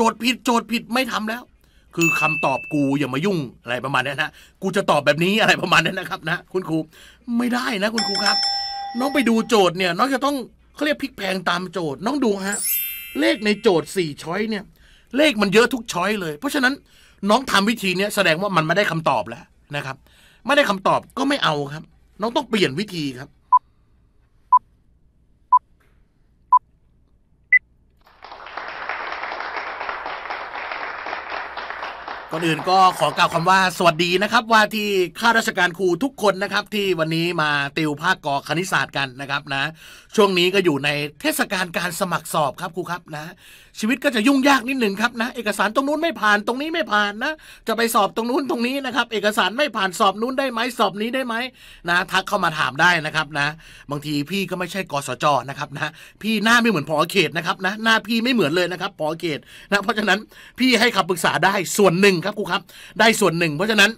จทย์ผิดโจทย์ผิดไม่ทำแล้ว คือคำตอบกูอย่ามายุ่งอะไรประมาณนี้นะกูจะตอบแบบนี้อะไรประมาณนี้นะครับนะคุณครูไม่ได้นะ คุณครูครับ น้องไปดูโจทย์เนี่ย น้องจะต้องเขาเรียกพลิกแพงตามโจทย์น้องดูฮะเลขในโจทย์สี่ช้อยเนี่ยเลขมันเยอะทุกช้อยเลย เพราะฉะนั้นน้องทำวิธีเนี้ยแสดงว่ามันไม่ได้คำตอบแล้วนะครับไม่ได้คำตอบก็ไม่เอาครับ น้องต้องเปลี่ยนวิธีครับก่อนอื่นก็ขอกล่าวคำว่าสวัสดีนะครับ ว่าที่ข้าราชการครูทุกคนนะครับ ที่วันนี้มาติวภาคกอคณิตศาสตร์กันนะครับนะช่วงนี้ก็อยู่ในเทศกาลการสมัครสอบครับครูครับนะ ชีวิตก็จะยุ่งยากนิดหนึ่งครับนะเอกสารตรงนู้นไม่ผ่านตรงนี้ไม่ผ่านนะ จะไปสอบตรงนู้นตรงนี้นะครับ เอกสารไม่ผ่านสอบนู้นได้ไหมสอบนี้ได้ไหมนะทักเข้ามาถามได้นะครับนะบางทีพี่ก็ไม่ใช่กสจนะครับนะพี่หน้าไม่เหมือนพอเขตนะครับนะหน้าพี่ไม่เหมือนเลยนะครับพอเขตนะเพราะฉะนั้นพี่ให้คำปรึกษาได้ส่วนหนึ่งงครับครูครับได้ส่วนหนึ่ง เพราะฉะนั้น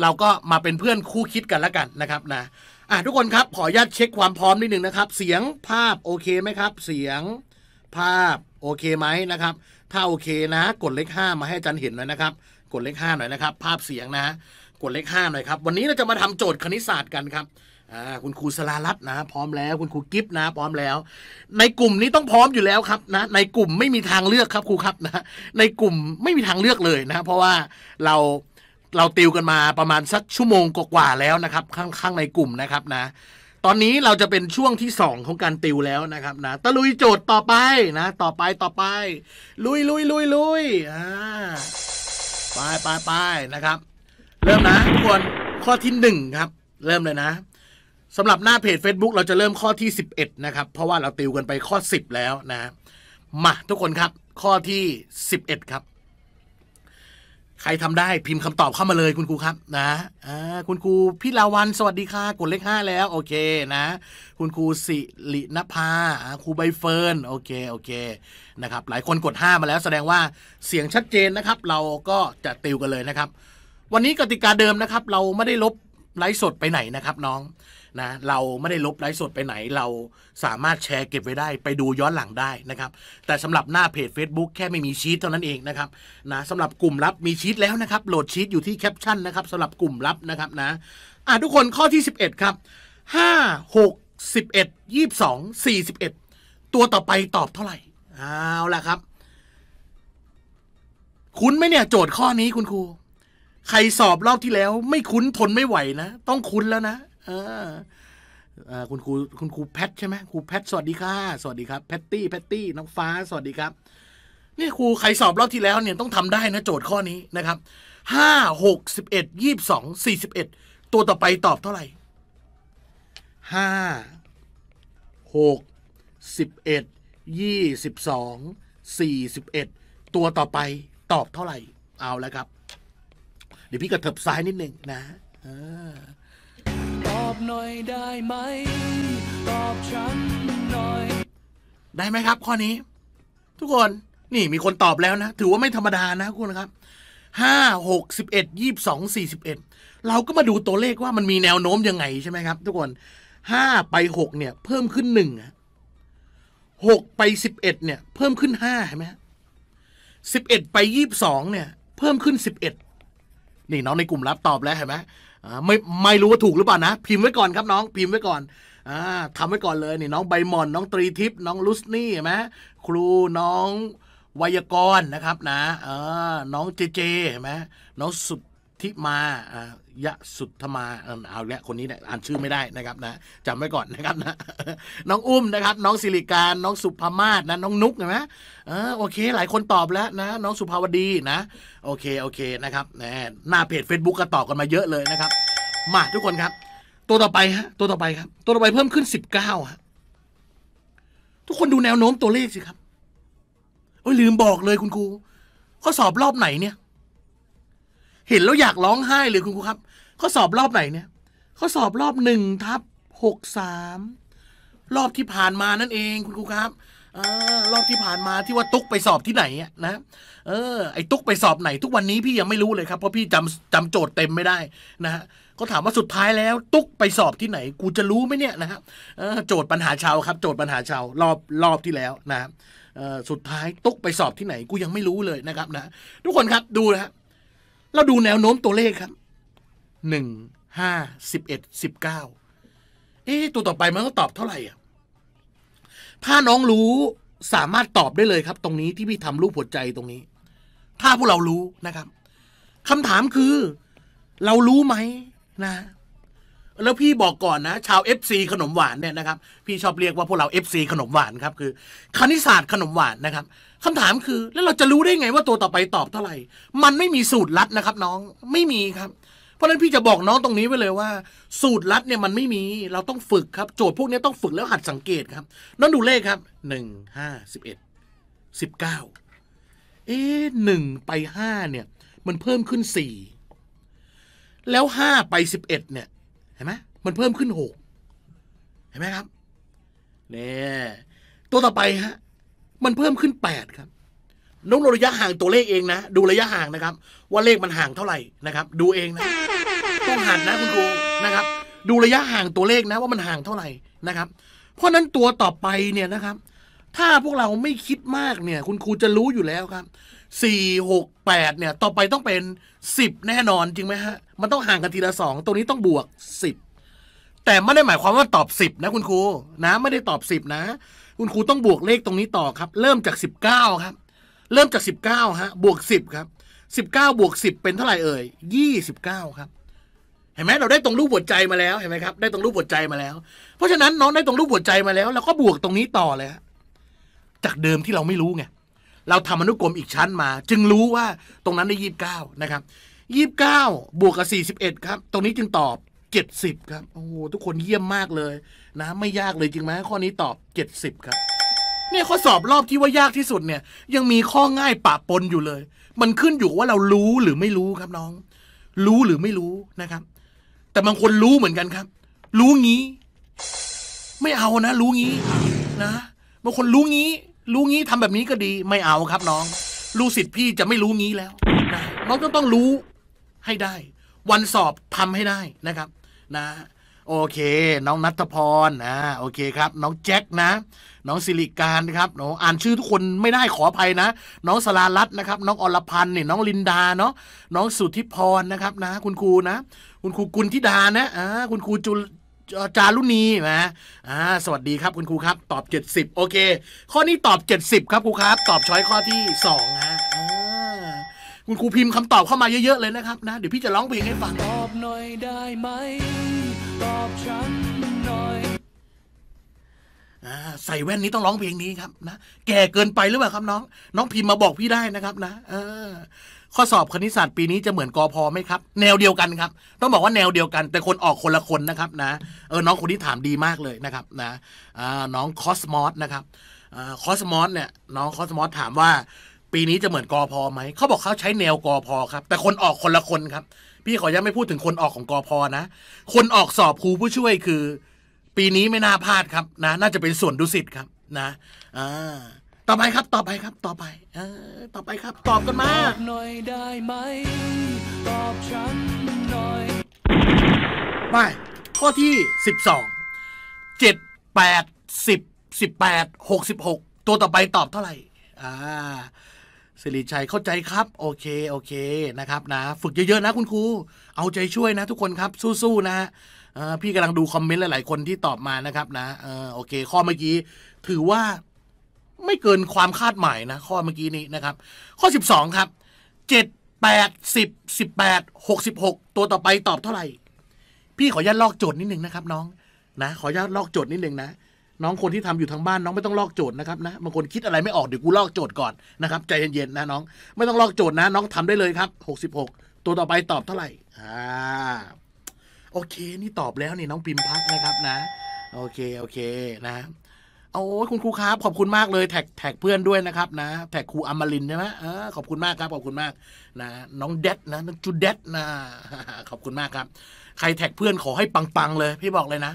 เราก็มาเป็นเพื่อนคู่คิดกันแล้วกันนะครับนะอ่ะทุกคนครับ ขออนุญาตเช็คความพร้อมนิดหนึ่งนะครับ เสียงภาพ โอเคไหมครับ เสียง ภาพโอเคไหมนะครับ ถ้าโอเคนะ กดเลขห้ามาให้จันเห็นหน่อยนะครับ กดเลขห้าหน่อยนะครับ ภาพเสียงนะ กดเลขห้าหน่อยครับวันนี้เราจะมาทำโจทย์คณิตศาสตร์กันครับคุณครูสลาลัตนะพร้อมแล้วคุณครูกิฟนะ พร้อมแล้ว ในกลุ่มนี้ต้องพร้อมอยู่แล้วครับนะ ในกลุ่มไม่มีทางเลือกครับครูครับนะ ในกลุ่มไม่มีทางเลือกเลยนะ เพราะว่าเราเราติวกันมาประมาณสักชั่วโมงกว่าแล้วนะครับ ข้างๆในกลุ่มนะครับนะ ตอนนี้เราจะเป็นช่วงที่สองของการติวแล้วนะครับนะตะลุยโจทย์ต่อไปนะ ต่อไปต่อไป ลุยลุยลุยลุยอ่าไปไปไปนะครับ เริ่มนะทุกคนข้อที่หนึ่งครับ เริ่มเลยนะสำหรับหน้าเพจ Facebook เราจะเริ่มข้อที่ 11นะครับเพราะว่าเราติวกันไปข้อ 10 แล้วนะมาทุกคนครับ ข้อที่ 11 ครับ ใครทำได้พิมพ์คำตอบเข้ามาเลยคุณครูครับนะคุณครูพี่ลาวันสวัสดีค่ะ กดเลขห้าแล้วโอเคนะ คุณครูสิรินภาครูใบเฟิร์นโอเคโอเคนะครับ หลายคนกดห้ามาแล้วแสดงว่าเสียงชัดเจนนะครับ เราก็จะติวกันเลยนะครับ วันนี้กติกาเดิมนะครับ เราไม่ได้ลบไลฟ์สดไปไหนนะครับน้องนะเราไม่ได้ลบไลฟ์สดไปไหน เราสามารถแชร์เก็บไว้ได้ ไปดูย้อนหลังได้นะครับ แต่สำหรับหน้าเพจ Facebook แค่ไม่มีชีตเท่านั้นเองนะครับนะสำหรับกลุ่มลับมีชีตแล้วนะครับโหลดชีตอยู่ที่แคปชั่นนะครับสำหรับกลุ่มลับนะครับนะอ่ะทุกคนข้อที่ 11 ครับ 5 6 11 22 41 ตัวต่อไปตอบเท่าไหร่ เอาละครับ คุ้นไหมเนี่ย โจทย์ข้อนี้คุณครูใครสอบรอบที่แล้วไม่คุ้นทนไม่ไหวนะ ต้องคุ้นแล้วนะเออคุณครู คุณครูแพทใช่ไหมครูแพท สวัสดีค่ะ สวัสดีครับ แพตตี้ แพตตี้ น้องฟ้า สวัสดีครับ นี่ครูใครสอบรอบที่แล้วเนี่ยต้องทำได้นะโจทย์ข้อนี้นะครับ ห้า หก สิบเอ็ด ยี่สิบสอง สี่สิบเอ็ด ตัวต่อไปตอบเท่าไหร่ห้า หก สิบเอ็ด ยี่สิบสองสี่สิบเอ็ด ตัวต่อไปตอบเท่าไหร่ เอาแล้วครับ เดี๋ยวพี่กระเถิบซ้ายนิดหนึ่งนะอ่าอบหน่อยได้ไหม ตอบฉันหน่อย ได้ไหมครับ ข้อนี้ ทุกคนนี่มีคนตอบแล้วนะ ถือว่าไม่ธรรมดานะคุณนครับห้าหกสิบเอ็ดยี่สองสี่สิบเอ็ดเราก็มาดูตัวเลขว่ามันมีแนวโน้มยังไงใช่ไหมครับทุกคนห้าไปหกเนี่ยเพิ่มขึ้นหนึ่งหกไปสิบเอ็ดเนี่ยเพิ่มขึ้นห้าเห็นไหมสิบเอ็ดไปยี่สองเนี่ย เพิ่มขึ้นสิบเอ็ดนี่น้องในกลุ่มรับตอบแล้วเห็นไหมไม่ไม่รู้ว่าถูกหรือเปล่านะ พิมพ์ไว้ก่อนครับน้องพิมพ์ไว้ก่อนอทำไว้ก่อนเลยนี่น้องใบหมอน น้องตรีทิพย์น้องลุสนี่ห็นไหมครูน้อง ไวยากรนะครับนะน้องเจเจเห็นไหมน้องสุดทิมายะสุทธมาเอาละคนนี้เนี่ยอ่านชื่อไม่ได้นะครับ นะจำไว้ก่อนนะครับนะน้องอุ้มนะครับ น้อง สิริการ น้องสุภามาศนะ น้องนุกเห็นไหมเออโอเค หลายคนตอบแล้วนะ น้องสุภาวดีนะ โอเค โอเค นะครับนะหน้าเพจ Facebook ก็ตอบกันมาเยอะเลยนะครับ มาทุกคนครับ ตัวต่อไปฮะ ตัวต่อไปครับ ตัวต่อไปเพิ่มขึ้นสิบเก้าฮะ ทุกคนดูแนวโน้มตัวเลขสิครับ โอ้ยลืมบอกเลยคุณครูข้อสอบรอบไหนเนี่ยเห็นแล้วอยากร้องไห้เลยคุณครูครับข้อสอบรอบไหนเนี่ยข้อสอบรอบหนึ่งทับหกสามรอบที่ผ่านมานั่นเองคุณครูครับอรอบที่ผ่านมาที่ว่าตุ๊กไปสอบที่ไหนนะเออไอ้ตุ๊กไปสอบไหน ทุกวันนี้พี่ยังไม่รู้เลยครับ เพราะพี่จำจำโจทย์เต็มไม่ได้นะฮะก็ถามว่าสุดท้ายแล้ว ตุ๊กไปสอบที่ไหน กูจะรู้ไหมเนี่ยนะฮะโจทย์ปัญหาชาวครับ โจทย์ปัญหาชาวรอบรอบที่แล้วนะสุดท้ายตุ๊กไปสอบที่ไหนกูยังไม่รู้เลยนะครับนะทุกคนครับดูนะฮะเราดูแนวโน้มตัวเลขครับ หนึ่งห้าสิบเอ็ดสิบเก้า เอ๊ะตัวต่อไปมันต้องตอบเท่าไหร่อ่ะ ถ้าน้องรู้สามารถตอบได้เลยครับ ตรงนี้ที่พี่ทำรูปหัวใจตรงนี้ ถ้าพวกเรารู้นะครับ คำถามคือ เรารู้ไหมนะ แล้วพี่บอกก่อนนะชาว FC ขนมหวานเนี่ยนะครับพี่ชอบเรียกว่าพวกเรา FC ขนมหวานครับคือคณิตศาสตร์ขนมหวานนะครับคำถามคือ แล้วเราจะรู้ได้ไงว่า ตัวต่อไปตอบเท่าไหร่ มันไม่มีสูตรลัดนะครับ น้องไม่มีครับ เพราะฉะนั้นพี่จะบอกน้องตรงนี้ไว้เลยว่า สูตรลัดเนี่ยมันไม่มี เราต้องฝึกครับ โจทย์พวกนี้ต้องฝึกแล้วหัดสังเกตครับ น้องดูเลขครับหนึ่งห้าสิบเอ็ดสิบเก้าเอ๊หนึ่งไปห้าเนี่ย มันเพิ่มขึ้นสี่แล้วห้าไปสิบเอ็ดเนี่ย เห็นไหมมันเพิ่มขึ้นหกเห็นไหมครับ เนี่ยตัวต่อไปฮะมันเพิ่มขึ้น8ครับน้องระยะห่างตัวเลขเองนะดูระยะห่างนะครับ ว่าเลขมันห่างเท่าไหร่นะครับ ดูเองนะต้องหันนะ คุณครูนะครับ ดูระยะห่างตัวเลขนะ ว่ามันห่างเท่าไหร่นะครับ เพราะนั้นตัวต่อไปเนี่ยนะครับ ถ้าพวกเราไม่คิดมากเนี่ย คุณครูจะรู้อยู่แล้วครับสี่หกแปดเนี่ย ต่อไปต้องเป็นสิบแน่นอน จริงไหมฮะมันต้องห่างกันทีละสองตัวนี้ต้องบวกสิบแต่ไม่ได้หมายความว่าตอบสิบนะ คุณครูนะไม่ได้ตอบสิบนะคุณครูต้องบวกเลขตรงนี้ต่อครับ เริ่มจาก 19ครับ เริ่มจาก19ฮะบวก 10ครับ19บวก10 เป็นเท่าไหร่เอ่ย29ครับ เห็นไหมเราได้ตรงรูปหัวใจมาแล้วเห็นไหมครับ ได้ตรงรูปหัวใจมาแล้ว เพราะฉะนั้นน้องได้ตรงรูปหัวใจมาแล้วเราก็บวกตรงนี้ต่อเลยฮะจากเดิมที่เราไม่รู้ไงเราทำอนุกรมอีกชั้นมา จึงรู้ว่าตรงนั้นได้ยี่สิบเก้านะครับยี่สิบเก้าบวกกับสี่สิบเอ็ดครับ ตรงนี้จึงตอบเจ็ดสิบครับโอ้โหทุกคนเยี่ยมมากเลยนะไม่ยากเลยจริงไหมข้อนี้ตอบ70ครับเนี่ยข้อสอบรอบที่ว่ายากที่สุดเนี่ย ยังมีข้อง่ายปะปนอยู่เลย มันขึ้นอยู่ว่าเรารู้หรือไม่รู้ครับน้อง รู้หรือไม่รู้นะครับ แต่บางคนรู้เหมือนกันครับ รู้งี้ ไม่เอานะรู้งี้นะบางคนรู้งี้ รู้งี้ทำแบบนี้ก็ดี ไม่เอาครับ น้อง รู้สิทธิ์พี่จะไม่รู้งี้แล้วนะน้องต้องต้องรู้ ให้ได้ วันสอบทำให้ได้นะครับ นะโอเคน้องนัทพรนะโอเคครับน้องแจ็คนะ น้องสิริการนะครับน้องอ่านชื่อทุกคนไม่ได้ขออภัยนะ น้องสลาลัตนะครับน้องอรพันธ์เนี่ยน้องลินดาเนาะน้องสุทธิพรนะครับนะคุณครูนะ คุณครูกุลธิดานะอ่าคุณครูจุลจารุณีนะอ่าสวัสดีครับคุณครูครับตอบ 70 โอเค ข้อนี้ตอบ 70ครับครูครับตอบช้อยข้อที่2ฮะคุณครูพิมพ์คำตอบเข้ามาเยอะๆเลยนะครับนะเดี๋ยวพี่จะร้องเพลงให้ฟังตอบหน่อยได้ไหมอบฉันหน่อยใส่แว่นนี้ต้องร้องเพลงนี้ครับนะแก่เกินไปหรือเปล่าครับ น้อง น้องพิมพ์มาบอกพี่ได้นะครับ นะ เออข้อสอบคณิตศาสตร์ปีนี้จะเหมือนกอพอไหมครับ แนวเดียวกันครับ ต้องบอกว่าแนวเดียวกัน แต่คนออกคนละคนนะครับ นะเออน้องคนที่ถามดีมากเลยนะครับ นะน้องคอสมอสนะครับคอสมอสเนี่ยน้องคอสมอสถามว่า ปีนี้จะเหมือนกอพอไหม เขาบอกเขาใช้แนวกอพอครับ แต่คนออกคนละคนครับพี่ขอยังไม่พูดถึงคนออกของกอพอนะ คนออกสอบครูผู้ช่วยคือ ปีนี้ไม่น่าพลาดครับนะ น่าจะเป็นส่วนดุสิตครับนะอ่าต่อไปครับ ต่อไปครับ ต่อไปเออต่อไปครับ ตอบกันมาหน่อยได้ไหม ตอบฉันหน่อยไปข้อที่สิบสองเจ็ดแปดสิบสิบแปดหกสิบหกตัวต่อไปตอบเท่าไหร่อ่าสิริชัยเข้าใจครับโอเคโอเคนะครับนะฝึกเยอะ ๆ นะคุณครู เอาใจช่วยนะทุกคนครับ สู้ ๆ นะ พี่กำลังดูคอมเมนต์หลาย ๆคนที่ตอบมานะครับนะโอเคข้อเมื่อกี้ ถือว่าไม่เกินความคาดหมายนะ ข้อเมื่อกี้นี้นะครับ ข้อ 12 ครับ 7 8 10 18 66 ตัวต่อไปตอบเท่าไหร่ พี่ขออนุญาตลอกโจทย์นิดนึงนะครับน้องนะขออนุญาตลอกโจทย์นิดนึงนะน้องคนที่ทำอยู่ทางบ้านน้องไม่ต้องลอกโจทย์นะครับนะบางคนคิดอะไรไม่ออกเดี๋ยวกูลอกโจทย์ก่อนนะครับใจเย็นๆนะ น้อง ไม่ต้องลอกโจทย์นะ น้องทำได้เลยครับ 66 ตัวต่อไปตอบเท่าไหร่อ่าโอเค นี่ตอบแล้วนี่น้องปิมพักนะครับนะ โอเคโอเคนะโอ้คุณครูครับขอบคุณมากเลยแท็กแท็กเพื่อนด้วยนะครับนะ แท็กครูอมรินใช่ไหมเออขอบคุณมากครับขอบคุณมากนะ น้องเด็ดนะน้องจูเด็ดนะ ขอบคุณมากครับ ใครแท็กเพื่อนขอให้ปังๆเลยพี่บอกเลยนะ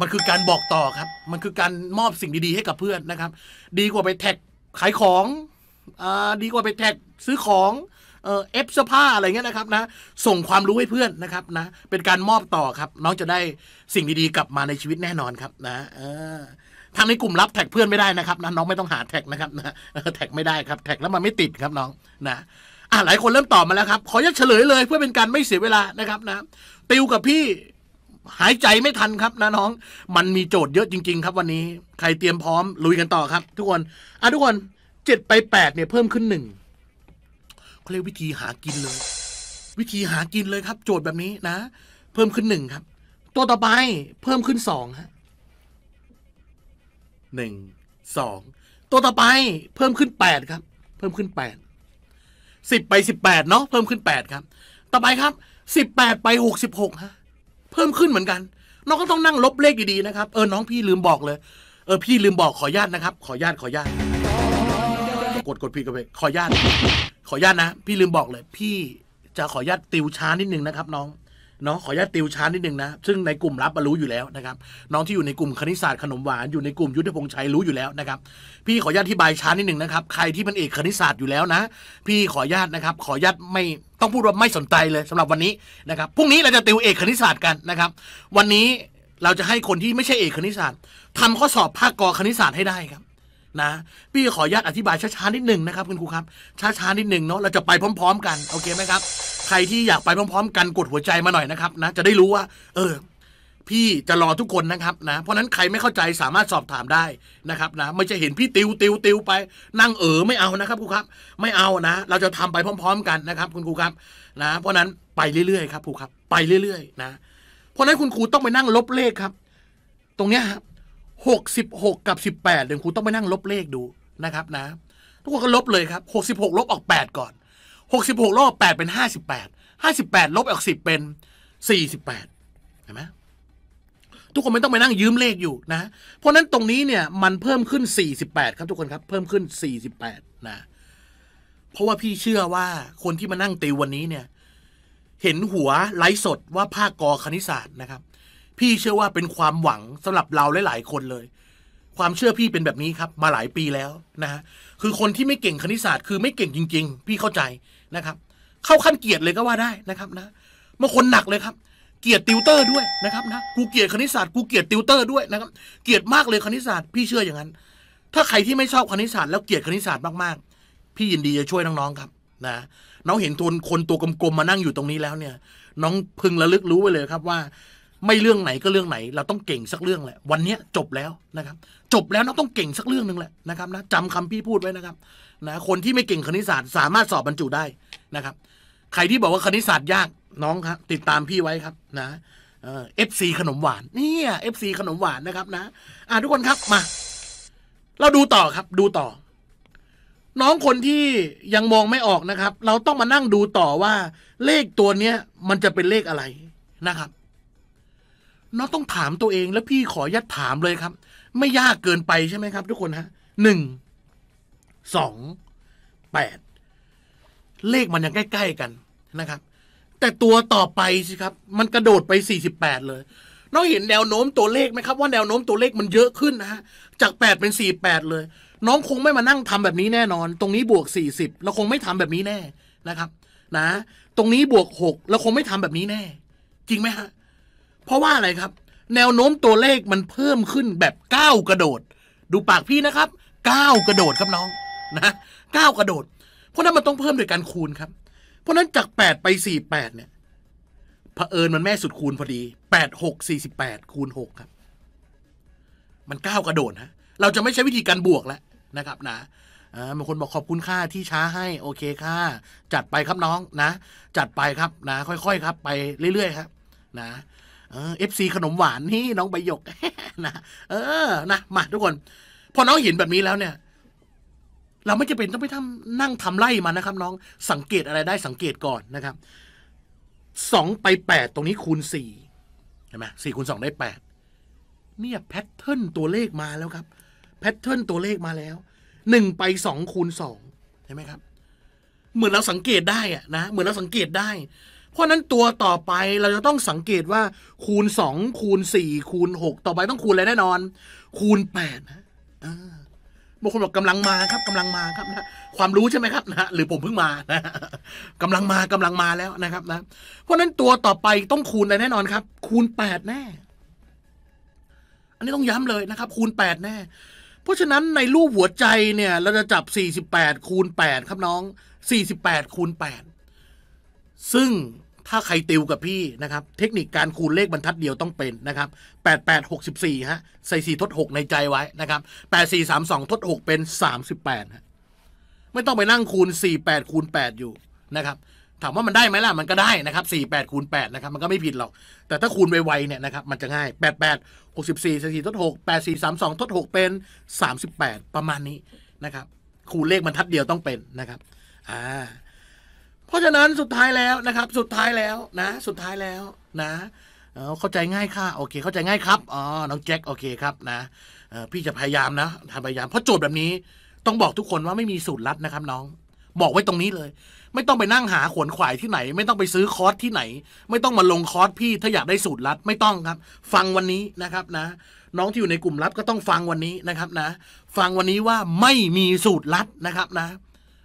มันคือการบอกต่อครับ มันคือการมอบสิ่งดีๆ ให้กับเพื่อนนะครับ ดีกว่าไปแท็กขายของอดีกว่าไปแท็กซื้อของ เอฟเสื้อผ้าอะไรเงี้ยนะครับนะ ส่งความรู้ให้เพื่อนนะครับนะ เป็นการมอบต่อครับ น้องจะได้สิ่งดีๆ กลับมาในชีวิตแน่นอนครับนะ เออทางในกลุ่มรับแท็กเพื่อนไม่ได้นะครับนะน้องไม่ต้องหาแท็กนะครับนะแท็กไม่ได้ครับแท็กแล้วมันไม่ติดครับน้องนะอ่ะหลายคนเริ่มตอบมาแล้วครับ ขอยกเฉลยเลย เพื่อเป็นการไม่เสียเวลานะครับนะ ติวกับพี่หายใจไม่ทันครับ นะน้อง มันมีโจทย์เยอะจริง ๆ ครับวันนี้ ใครเตรียมพร้อมลุยกันต่อครับ ทุกคนอ่ะทุกคนเจ็ดไปแปดเนี่ย เพิ่มขึ้นหนึ่งเขาเรียกวิธีหากินเลย วิธีหากินเลยครับ โจทย์แบบนี้นะเพิ่มขึ้นหนึ่งครับ ตัวต่อไป เพิ่มขึ้นสองฮะหนึ่งสองตัวต่อไป เพิ่มขึ้นแปดครับ เพิ่มขึ้นแปดสิบไปสิบแปดเนาะเพิ่มขึ้นแปดครับ ต่อไปครับสิบแปดไปหกสิบหกฮะเพิ่มขึ้นเหมือนกัน น้องก็ต้องนั่งลบเลขดีๆ นะครับ เออ น้องพี่ลืมบอกเลย เออ พี่ลืมบอก ขอญาตนะครับ ขอญาตขอญาตกดกดพี่กันไป ขอญาตขอญาตนะ พี่ลืมบอกเลย พี่จะขอญาตติวช้านิดนึงนะครับน้องเนาะขออนุญาตติวช้านิดนึงนะซึ่งในกลุ่มรับรู้อยู่แล้วนะครับน้องที่อยู่ในกลุ่มคณิตศาสตร์ขนมหวานอยู่ในกลุ่มยุทธพงษ์ชัยรู้อยู่แล้วนะครับ พี่ขออนุญาตอธิบายช้านิดนึงนะครับใครที่เป็นเอกคณิตศาสตร์อยู่แล้วนะ พี่ขออนุญาตนะครับ ขออนุญาตไม่ต้องพูดว่าไม่สนใจเลยสำหรับวันนี้นะครับพรุ่งนี้เราจะติวเอกคณิตศาสตร์กันนะครับ วันนี้เราจะให้คนที่ไม่ใช่เอกคณิตศาสตร์ ทำข้อสอบภาคกอคณิตศาสตร์ให้ได้ครับนะพี่ขออนุญาตอธิบายช้าๆ นิดหนึ่งนะครับ คุณครูครับช้าๆนิดหนึ่งเนาะเราจะไปพร้อมๆกันโอเคไหมครับ ใครที่อยากไปพร้อมๆกันกดหัวใจมาหน่อยนะครับนะจะได้รู้ว่า เออ พี่จะรอทุกคนนะครับ นะ เพราะนั้นใครไม่เข้าใจสามารถสอบถามได้นะครับ นะไม่จะเห็นพี่ติวติวติวไป นั่งเออไม่เอานะครับครูครับ ไม่เอานะเราจะทำไปพร้อม ๆกันนะครับ คุณครูครับนะ เพราะนั้นไปเรื่อยๆครับครูครับ ไปเรื่อยๆนะเพราะนั้นคุณครูต้องไปนั่งลบเลขครับ ตรงเนี้ยครับหกสิบหกกับสิบแปดเดี๋ยวครูต้องไปนั่งลบเลขดูนะครับนะ ทุกคนก็ลบเลยครับหกสิบหกลบออกแปดก่อนหกสิบหกลบออกดเป็นหห้้าาสสิิบแปดบแปดลบออกิบเป็นสสี่ิบแปดเห็นไหมทุกคนไม่ต้องไปนั่งยืมเลขอยู่นะ เพราะนั้นตรงนี้เนี่ย มันเพิ่มขึ้นสสี่ิบแปดครับทุกคนครับ เพิ่มขึ้นสสี่ิบแปดนะเพราะว่าพี่เชื่อว่าคนที่มานั่งติววันนี้เนี่ย เห็นหัวไลฟ์สดว่าภาคกอคณิตศาสตร์นะครับพี่เชื่อว่าเป็นความหวังสำหรับเราหลาย ๆ คนเลย ความเชื่อพี่เป็นแบบนี้ครับมาหลายปีแล้วนะฮะ คือคนที่ไม่เก่งคณิตศาสตร์คือไม่เก่งจริงๆ พี่เข้าใจนะครับ เข้าขั้นเกียรติเลยก็ว่าได้นะครับนะบางคนหนักเลยครับ เกียรติติวเตอร์ด้วยนะครับนะ กูเกียรติคณิตศาสตร์กูเกียรติติวเตอร์ด้วยนะครับ เกียรติมากเลยคณิตศาสตร์พี่เชื่ออย่างนั้น ถ้าใครที่ไม่ชอบคณิตศาสตร์แล้วเกียรติคณิตศาสตร์มาก ๆ พี่ยินดีจะช่วยน้อง ๆ ครับนะน้องเห็นทนคนตัวกลมๆมานั่งอยู่ตรงนี้แล้วเนี่ย น้องพึงระลึกรู้ไว้เลยครับว่าไม่เรื่องไหนก็เรื่องไหน เราต้องเก่งสักเรื่องแหละ วันนี้จบแล้วนะครับ จบแล้วเราต้องเก่งสักเรื่องหนึ่งแหละนะครับ นะจำคำพี่พูดไว้นะครับนะคนที่ไม่เก่งคณิตศาสตร์สามารถสอบบรรจุได้นะครับใครที่บอกว่าคณิตศาสตร์ยากน้องครับติดตามพี่ไว้ครับ นะเอฟซีขนมหวานนี่เอฟซีขนมหวานนะครับ นะอ่าทุกคนครับมา เราดูต่อครับ ดูต่อ น้องคนที่ยังมองไม่ออกนะครับ เราต้องมานั่งดูต่อว่า เลขตัวเนี้ย มันจะเป็นเลขอะไรนะครับน้องต้องถามตัวเองและพี่ขอยัดถามเลยครับ ไม่ยากเกินไปใช่ไหมครับ ทุกคนฮะหนึ่งสองแปดเลขมันยังใกล้ๆกันนะครับ แต่ตัวต่อไปสิครับ มันกระโดดไปสี่สิบแปดเลยน้องเห็นแนวโน้มตัวเลขไหมครับว่าแนวโน้มตัวเลขมันเยอะขึ้นนะฮะ จากแปดเป็นสี่แปดเลย น้องคงไม่มานั่งทำแบบนี้แน่นอน ตรงนี้บวกสี่สิบเราคงไม่ทำแบบนี้แน่นะครับ นะ ตรงนี้บวกหกเราคงไม่ทำแบบนี้แน่ จริงไหมฮะเพราะว่าอะไรครับ แนวโน้มตัวเลขมันเพิ่มขึ้นแบบก้าวกระโดด ดูปากพี่นะครับก้าวกระโดดครับน้องนะก้าวกระโดด เพราะนั้นมันต้องเพิ่มโดยการคูณครับ เพราะนั้นจาก8ไป 48เนี่ยเผอิญมันแม่สุดคูณพอดี8 6 48คูณ6ครับ มันก้าวกระโดดฮะเราจะไม่ใช้วิธีการบวกแล้วนะครับ นะบางคนบอกขอบคุณค่าที่ช้าให้ โอเคค่าจัดไปครับน้องนะ จัดไปครับนะ ค่อยๆครับ ไปเรื่อยๆครับนะเอฟซีขนมหวานนี่น้องใบหยกนะเออนะมาทุกคน พอน้องเห็นแบบนี้แล้วเนี่ยเราไม่จะเป็นต้องไปทำนั่งทำไล่มันนะครับน้องสังเกตอะไรได้สังเกตก่อนนะครับสองไปแปดตรงนี้คูณสี่เห็นไหมสี่คูณสองได้แปดเนี่ยแพทเทิร์นตัวเลขมาแล้วครับแพทเทิร์นตัวเลขมาแล้วหนึ่งไปสองคูณสองเห็นไหมครับเหมือนเราสังเกตได้อะนะเหมือนเราสังเกตได้เพราะนั้นตัวต่อไปเราจะต้องสังเกตว่า คูณ2คูณ4คูณ6ต่อไปต้องคูณอะไรแน่นอน คูณ8นะบางคนบอกกำลังมาครับกำลังมาครับนะความรู้ใช่ไหมครับนะหรือผมเพิ่งมานะกำลังมากำลังมาแล้วนะครับนะเพราะนั้นตัวต่อไปต้องคูณอะไรแน่นอนครับ คูณ8แน่อันนี้ต้องย้ำเลยนะครับ คูณ8แน่เพราะฉะนั้นในรูปหัวใจเนี่ย เราจะจับ48คูณ8ครับน้อง48คูณ8ซึ่งถ้าใครติวกับพี่นะครับ เทคนิคการคูณเลขบรรทัดเดียวต้องเป็นนะครับ8864ฮะใส่4ทด6 ในใจไว้นะครับ8432ทด 6 เป็น 38ฮะไม่ต้องไปนั่งคูณ48คูณ8อยู่นะครับถามว่ามันได้ไหมล่ะ มันก็ได้นะครับ48คูณ8นะครับมันก็ไม่ผิดหรอก แต่ถ้าคูณไวๆเนี่ยนะครับมันจะง่าย88 64 44ทด6 8432 ทด 6 เป็น 38 ประมาณนี้นะครับ คูณเลขบรรทัดเดียวต้องเป็นนะครับอ่าเพราะฉะนั้นสุดท้ายแล้วนะครับ สุดท้ายแล้วนะ สุดท้ายแล้วนะเข้าใจง่ายค่ะ โอเค เข้าใจง่ายครับอ๋อน้องแจ็คโอเคครับนะพี่จะพยายามนะพยายาม เพราะโจทย์แบบนี้ ต้องบอกทุกคนว่าไม่มีสูตรลัดนะครับ น้องบอกไว้ตรงนี้เลย ไม่ต้องไปนั่งหาขวนขวายที่ไหน ไม่ต้องไปซื้อคอร์สที่ไหน ไม่ต้องมาลงคอร์สพี่ถ้าอยากได้สูตรลัดไม่ต้องครับ ฟังวันนี้นะครับนะ น้องที่อยู่ในกลุ่มลับก็ต้องฟังวันนี้นะครับนะ ฟังวันนี้ว่าไม่มีสูตรลัดนะครับนะ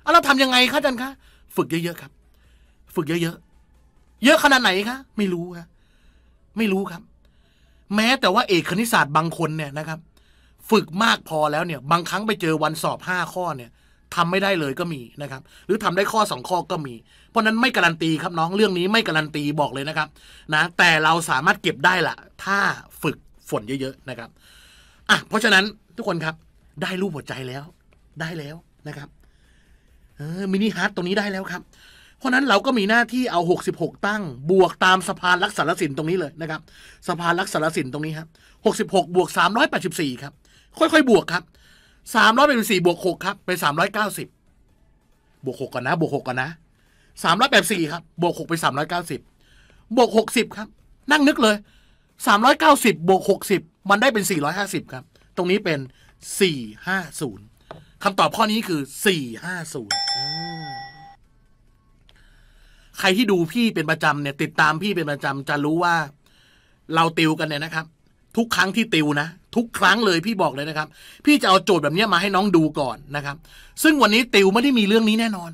าเราทำยังไงคะจันคะฝึกเยอะๆครับฝึกเยอะๆเยอะขนาดไหนคะ ไม่รู้ครับไม่รู้ครับ แม้แต่ว่าเอกคณิตศาสตร์บางคนเนี่ยนะครับ ฝึกมากพอแล้วเนี่ย บางครั้งไปเจอวันสอบห้าข้อเนี่ยทำไม่ได้เลยก็มีนะครับ หรือทำได้ข้อสองข้อก็มี เพราะนั้นไม่การันตีครับน้อง เรื่องนี้ไม่การันตี บอกเลยนะครับ นะ แต่เราสามารถเก็บได้ละถ้าฝึกฝน เยอะๆนะครับ อ่ะ เพราะฉะนั้นทุกคนครับ ได้รูปหัวใจแล้ว ได้แล้วนะครับ เออมินิฮาร์ตตรงนี้ได้แล้วครับราะนั้นเราก็มีหน้าที่เอา 66 ตั้งบวกตามสะพานรักษารสินตรงนี้เลยนะครับสะพานรักษารสินตรงนี้ครับ66บวก384ครับ ค่อยๆ บวกครับ384บวก6ครับเป็น390 บวก 6ก่อนนะบวก6ก่อนนะ384ครับบวก6ไปก้390บวก60ครับ นั่งนึกเลย 390บวก60 มันได้เป็น 450ครับ ตรงนี้เป็น 450คำตอบข้อนี้คือ 450ใครที่ดูพี่เป็นประจำเนี่ย ติดตามพี่เป็นประจำ จะรู้ว่า เราติวกันเนี่ยนะครับ ทุกครั้งที่ติวนะ ทุกครั้งเลยพี่บอกเลยนะครับ พี่จะเอาโจทย์แบบนี้มาให้น้องดูก่อนนะครับ ซึ่งวันนี้ติวไม่ได้มีเรื่องนี้แน่นอน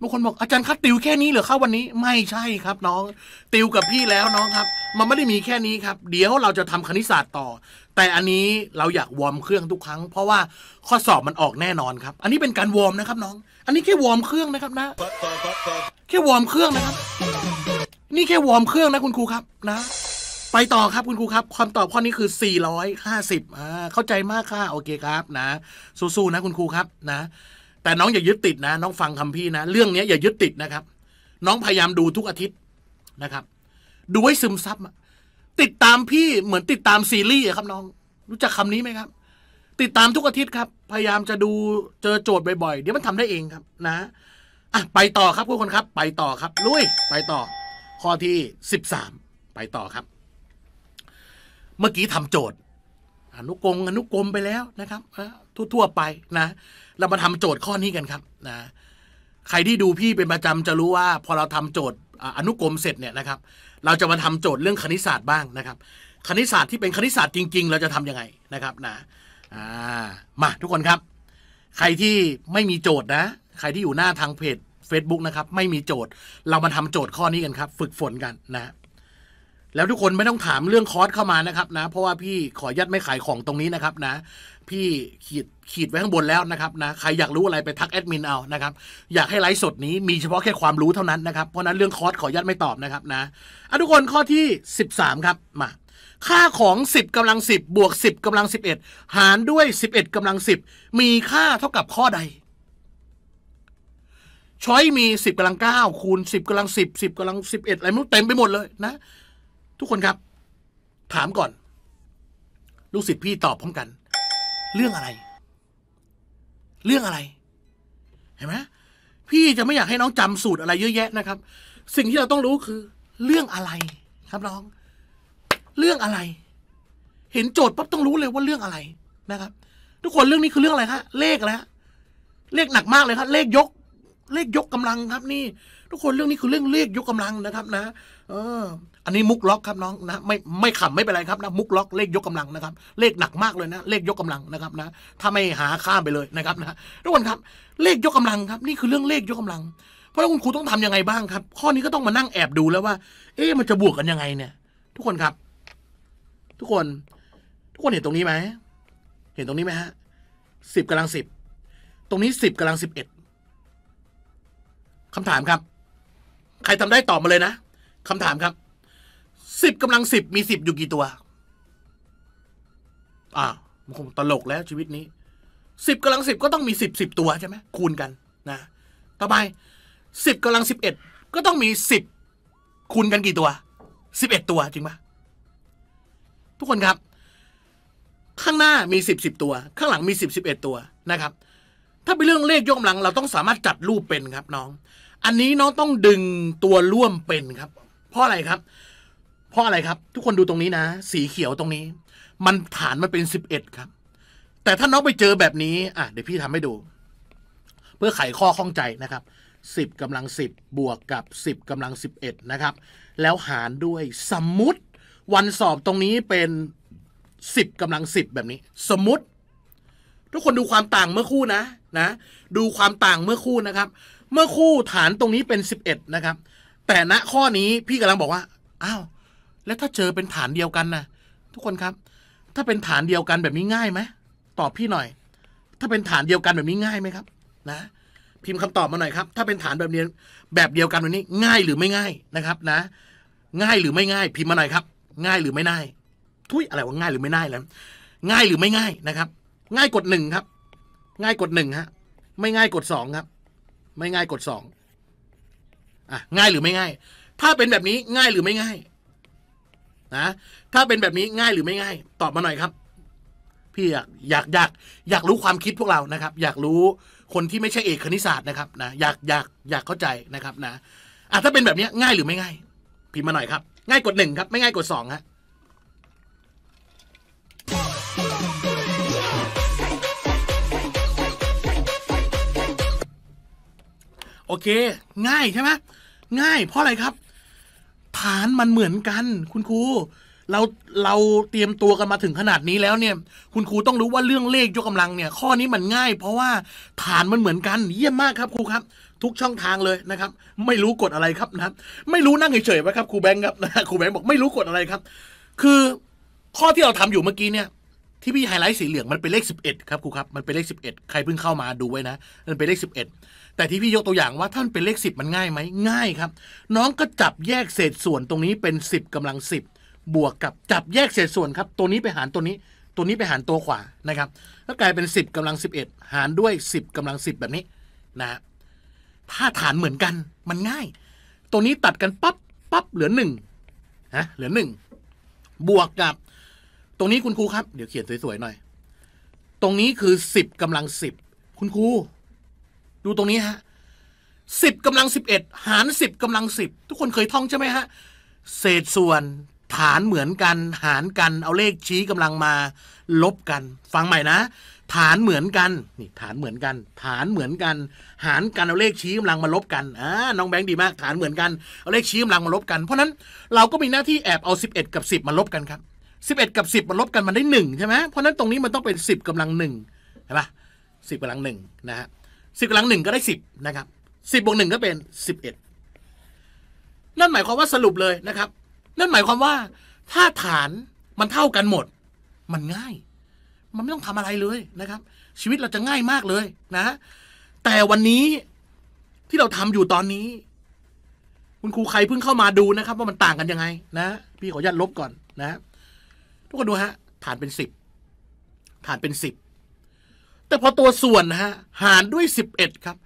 บางคนบอก อาจารย์ครับติวแค่นี้เหรอครับวันนี้ไม่ใช่ครับน้อง ติวกับพี่แล้วน้องครับ มันไม่ได้มีแค่นี้ครับ เดี๋ยวเราจะทำคณิตศาสตร์ต่อ แต่อันนี้เราอยากวอร์มเครื่องทุกครั้ง เพราะว่าข้อสอบมันออกแน่นอนครับ อันนี้เป็นการวอร์มนะครับน้องอันนี้แค่วอร์มเครื่องนะครับนะ แค่วอร์มเครื่องนะครับ นี่แค่วอร์มเครื่องนะคุณครูครับนะ ไปต่อครับคุณครูครับคำตอบข้อนี้คือ 450อ่าเข้าใจมากค่ะโอเคครับนะ สู้ๆนะคุณครูครับนะแต่น้องอย่ายึดติดนะ น้องฟังคำพี่นะ เรื่องนี้อย่ายึดติดนะครับ น้องพยายามดูทุกอาทิตย์นะครับ ดูให้ซึมซับติดตามพี่เหมือนติดตามซีรีส์ครับน้อง รู้จักคำนี้ไหมครับติดตามทุกอาทิตย์ครับ พยายามจะดูเจอโจทย์บ่อยๆ เดี๋ยวมันทำได้เองครับนะอ่ะไปต่อครับทุกคนครับ ไปต่อครับลุยไปต่อ ข้อที่สสิบามไปต่อครับ เมื่อกี้ทำโจทย์ อนุกรมอนุกรมไปแล้วนะครับทั่วๆไปนะ เรามาทำโจทย์ข้อนี้กันครับ นะ ใครที่ดูพี่เป็นประจำจะรู้ว่า พอเราทำโจทย์อนุกรมเสร็จเนี่ยนะครับ เราจะมาทำโจทย์เรื่องคณิตศาสตร์บ้างนะครับ คณิตศาสตร์ที่เป็นคณิตศาสตร์จริงๆ เราจะทํำยังไงนะครับ นะามาทุกคนครับ ใครที่ไม่มีโจทย์นะ ใครที่อยู่หน้าทางเพจ Facebook นะครับไม่มีโจทย์ เรามาทำโจทย์ข้อนี้กันครับ ฝึกฝนกันนะ แล้วทุกคนไม่ต้องถามเรื่องคอร์สเข้ามานะครับนะ เพราะว่าพี่ขอยัดไม่ขายของตรงนี้นะครับ นะ พี่ขีดขีดไว้ข้างบนแล้วนะครับนะใครอยากรู้อะไรไปทักแอดมินเอานะครับ อยากให้ไลฟ์สดนี้มีเฉพาะแค่ความรู้เท่านั้นนะครับ เพราะนั้นเรื่องคอร์สขอยัดไม่ตอบนะครับนะอ่ะทุกคนข้อที่13ครับ มาค่าของ 10กำลัง10บวก10กำลัง11 หารด้วย 11กำลัง10 มีค่าเท่ากับข้อใดช้อยมี 10กำลัง9คูณ10กำลัง10 10กำลัง11อะไรไม่รู้เต็มไปหมดเลยนะทุกคนครับ ถามก่อนลูกศิษย์พี่ตอบพร้อมกัน เรื่องอะไร เรื่องอะไร เห็นไหมพี่จะไม่อยากให้น้องจำสูตรอะไร เยอะแยะนะครับ สิ่งที่เราต้องรู้คือ เรื่องอะไรครับน้องเรื่องอะไรเห็นโจทย์ปั๊บต้องรู้เลยว่าเรื่องอะไรนะครับ ทุกคนเรื่องนี้คือเรื่องอะไรัะเลขแล้วเลขหนักมากเลยครับ เลขยก เลขยกกำลังครับ นี่ ทุกคนเรื่องนี้คือเรื่องเลขยกกำลังนะครับ นะเออ อันนี้มุกล็อกครับน้องนะไม่ไม่ขำไม่เป็นไรครับนะมุกล็อก เลขยกกำลังนะครับ เลขหนักมากเลยนะ เลขยกกำลังนะครับนะถ้าไม่หาข้ามไปเลยนะครับนะทุกคนครับ เลขยกกำลังครับนี่คือเรื่องเลขยกกำลังเพราะว่าคุณครูต้องทํำยังไงบ้างครับ ข้อนี้ก็ต้องมานั่งแอบดูแล้วว่าเอ๊ะมันจะบวกกันยังไงเนี่ย ทุกคนครับทุกคนทุกคนเห็นตรงนี้ไหมเห็นตรงนี้ไหมฮะสิบกำลังสิบตรงนี้สิบกำลังสิบเอ็ดคำถามครับ ใครทำได้ตอบมาเลยนะคำถามครับสิบกำลังสิบมีสิบอยู่กี่ตัว อ่ามันคงตลกแล้วชีวิตนี้สิบกำลังสิบก็ต้องมีสิบสิบตัวใช่ไหมคูณกัน นะต่อไปสิบกำลังสิบเอ็ดก็ต้องมีสิบคูณกันกี่ตัวสิบเอ็ดตัว จริงปะทุกคนครับ ข้างหน้ามีสิบสิบตัว ข้างหลังมีสิบสิบเอ็ดตัวนะครับ ถ้าเป็นเรื่องเลขยกกำลัง เราต้องสามารถจัดรูปเป็นครับน้อง อันนี้น้องต้องดึงตัวร่วมเป็นครับเพราะอะไรครับเพราะอะไรครับ ทุกคนดูตรงนี้นะ สีเขียวตรงนี้ มันฐานมันเป็นสิบเอ็ดครับ แต่ถ้าน้องไปเจอแบบนี้ อ่ะ เดี๋ยวพี่ทำให้ดู เพื่อไขข้อข้องใจนะครับสิบกำลังสิบบวกกับสิบกำลังสิบเอ็ดนะครับ แล้วหารด้วยสมมติวันสอบตรงนี้เป็นสิบกำลังสิบแบบนี้ สมมติ ทุกคนดูความต่างเมื่อคู่นะ นะ ดูความต่างเมื่อคู่นะครับ เมื่อคู่ฐานตรงนี้เป็นสิบเอ็ดนะครับ แต่ณข้อนี้พี่กำลังบอกว่าอ้าวแล้วถ้าเจอเป็นฐานเดียวกันนะทุกคนครับ ถ้าเป็นฐานเดียวกันแบบนี้ง่ายไหมตอบพี่หน่อย ถ้าเป็นฐานเดียวกันแบบนี้ง่ายไหมครับ นะพิมพ์คำตอบมาหน่อยครับถ้าเป็นฐานแบบนี้แบบเดียวกันแบบนี้ ง่ายหรือไม่ง่ายนะครับนะ ง่ายหรือไม่ง่าย พิมพ์มาหน่อยครับง่ายหรือไม่ง่ายทุยอะไรว่าง่ายหรือไม่ง่ายแล้ว ง่ายหรือไม่ง่ายนะครับ ง่ายกดหนึ่งครับ ง่ายกดหนึ่งฮะไม่ง่ายกดสองครับ ไม่ง่ายกดสองอ่ะง่ายหรือไม่ง่าย ถ้าเป็นแบบนี้ง่ายหรือไม่ง่าย นะ ถ้าเป็นแบบนี้ง่ายหรือไม่ง่าย ตอบมาหน่อยครับ พี่อยากอยากอยากอยากรู้ความคิดพวกเรานะครับ อยากรู้คนที่ไม่ใช่เอกคณิตศาสตร์นะครับ นะอยากอยากอยากเข้าใจนะครับ นะอ่ะถ้าเป็นแบบนี้ง่ายหรือไม่ง่าย พิมพ์มาหน่อยครับง่ายกดหนึ่งครับ ไม่ง่ายกดสองฮะโอเค ง่ายใช่ไหมง่าย เพราะอะไรครับ ฐานมันเหมือนกัน คุณครูเราเราเตรียมตัวกันมาถึงขนาดนี้แล้วเนี่ย คุณครูต้องรู้ว่าเรื่องเลขยกกาลังเนี่ย ข้อนี้มันง่าย เพราะว่าฐานมันเหมือนกัน เยี่ยมมากครับ ครูครับทุกช่องทางเลยนะครับ ไม่รู้กดอะไรครับนะบไม่รู้นั่งเฉยๆไว้ครับครูแบงค์ครับนะครูแบงค์บอกไม่รู้กดอะไรครับ คือข้อที่เราทำอยู่เมื่อกี้เนี่ย ที่พี่ไฮไลท์สีเหลืองมันเป็นเลข 11 ครับครูครับ มันเป็นเลข 11 ใครเพิ่งเข้ามาดูไว้นะ มันเป็นเลข 11 แต่ที่พี่ยกตัวอย่างว่าถ้ามันเป็นเลข10 มันง่ายไหมง่ายครับ น้องก็จับแยกเศษส่วนตรงนี้เป็น 10กำลัง10บวกกับจับแยกเศษส่วนครับ ตัวนี้ไปหารตัวนี้ ตัวนี้ไปหารตัวขวา นะครับ ก็กลายเป็น 10กำลัง 11 หารด้วย 10กำลัง10 แบบนี้นะถ้าฐานเหมือนกันมันง่าย ตัวนี้ตัดกันปับ๊บปั๊บเหลือหนึ่งฮะเหลือหนึ่ง บวกกับ ตรงนี้คุณครูครับ เดี๋ยวเขียนสวย ๆ หน่อย ตรงนี้คือสิบกำลังสิบคุณครู ดูตรงนี้ฮะสิบกำลังสิบเอ็ดหารสิบกำลังสิบทุกคนเคยท่องใช่ไหมฮะเศษส่วนฐานเหมือนกัน หารกัน เอาเลขชี้กำลังมา ลบกัน ฟังใหม่นะฐานเหมือนกันนี่ฐานเหมือนกัน ฐานเหมือนกัน หารกันเอาเลขชี้กำลังมาลบกันอ่าน้องแบงค์ดีมาก ฐานเหมือนกัน เอาเลขชี้กำลังมาลบกัน เพราะนั้นเราก็มีหน้าที่แอบเอา 11 กับ 10 มาลบกันครับ11 กับ 10 มาลบกันมันได้1ใช่ไหมเพราะนั้นตรงนี้มันต้องเป็น 10 กำลังหนึ่งใช่ปะสิบกำลังหนึ่งนะฮะสิบกำลังหนึ่งก็ได้สิบนะครับสิบบวกหนึ่งก็เป็นสิบเอ็ดนั่นหมายความว่าสรุปเลยนะครับนั่นหมายความว่าถ้าฐานมันเท่ากันหมดมันง่ายมันไม่ต้องทำอะไรเลยนะครับ ชีวิตเราจะง่ายมากเลยนะ แต่วันนี้ที่เราทำอยู่ตอนนี้ คุณครูใครเพิ่งเข้ามาดูนะครับ ว่ามันต่างกันยังไงนะ พี่ขออนุญาตลบก่อนนะทุกคนดูฮะฐานเป็นสิบฐานเป็นสิบแต่พอตัวส่วนนะฮะหารด้วยสิบเอ็ดครับ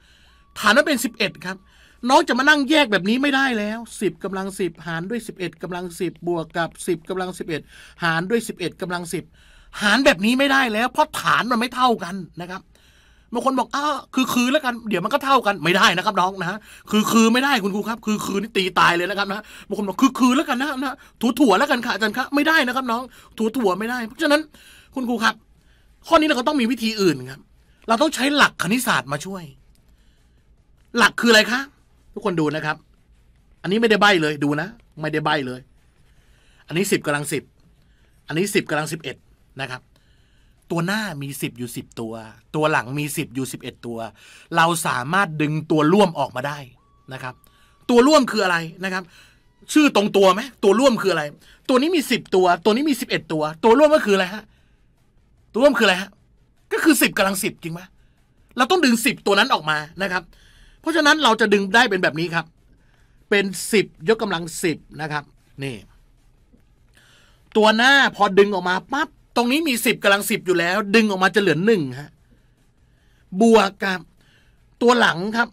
ฐานนั้นเป็นสิบเอ็ดครับ น้องจะมานั่งแยกแบบนี้ไม่ได้แล้วสิบกำลังสิบหารด้วยสิบเอ็ดกำลังสิบบวกกับสิบกำลังสิบเอ็ดหารด้วยสิบเอ็ดกำลังสิบหารแบบนี้ไม่ได้แล้ว เพราะฐานมันไม่เท่ากันนะครับบางคนบอกอ้าคือคือแล้วกัน เดี๋ยวมันก็เท่ากัน ไม่ได้นะครับน้องนะคือคือไม่ได้คุณครูครับ คือคือนี่ตีตายเลยนะครับนะบางคนบอกคือคือแล้วกันนะนะถูถั่วแล้วกันค่ะอาจารย์ครับไม่ได้นะครับ น้องถูถั่วไม่ได้ เพราะฉะนั้น คุณครูครับ ข้อนี้เราก็ต้องมีวิธีอื่นครับเราต้องใช้หลักคณิตศาสตร์มาช่วย หลักคืออะไรคะทุกคนดูนะครับ อันนี้ไม่ได้ใบเลยดูนะไม่ได้ใบเลย อันนี้สิบกำลังสิบอันนี้สิบกำลังสิบเอ็ดนะครับ ตัวหน้ามี 10 อยู่10 ตัว ตัวหลังมี 10อยู่11 ตัว เราสามารถดึงตัวร่วมออกมาได้นะครับ ตัวร่วมคืออะไรนะครับ ชื่อตรงตัวไหมตัวร่วมคืออะไร ตัวนี้มี10ตัว ตัวนี้มี 11 ตัว ตัวร่วมก็คืออะไรฮะตัวร่วมคืออะไรฮะก็คือ 10กำลัง 10จริงไหมเราต้องดึง 10 ตัวนั้นออกมานะครับ เพราะฉะนั้นเราจะดึงได้เป็นแบบนี้ครับ เป็น 10ยกกำลัง10นะครับ นี่ ตัวหน้าพอดึงออกมาปั๊บตรงนี้มีสิบกำลังสิบอยู่แล้ว ดึงออกมาจะเหลือหนึ่งฮะบวกกับตัวหลังครับ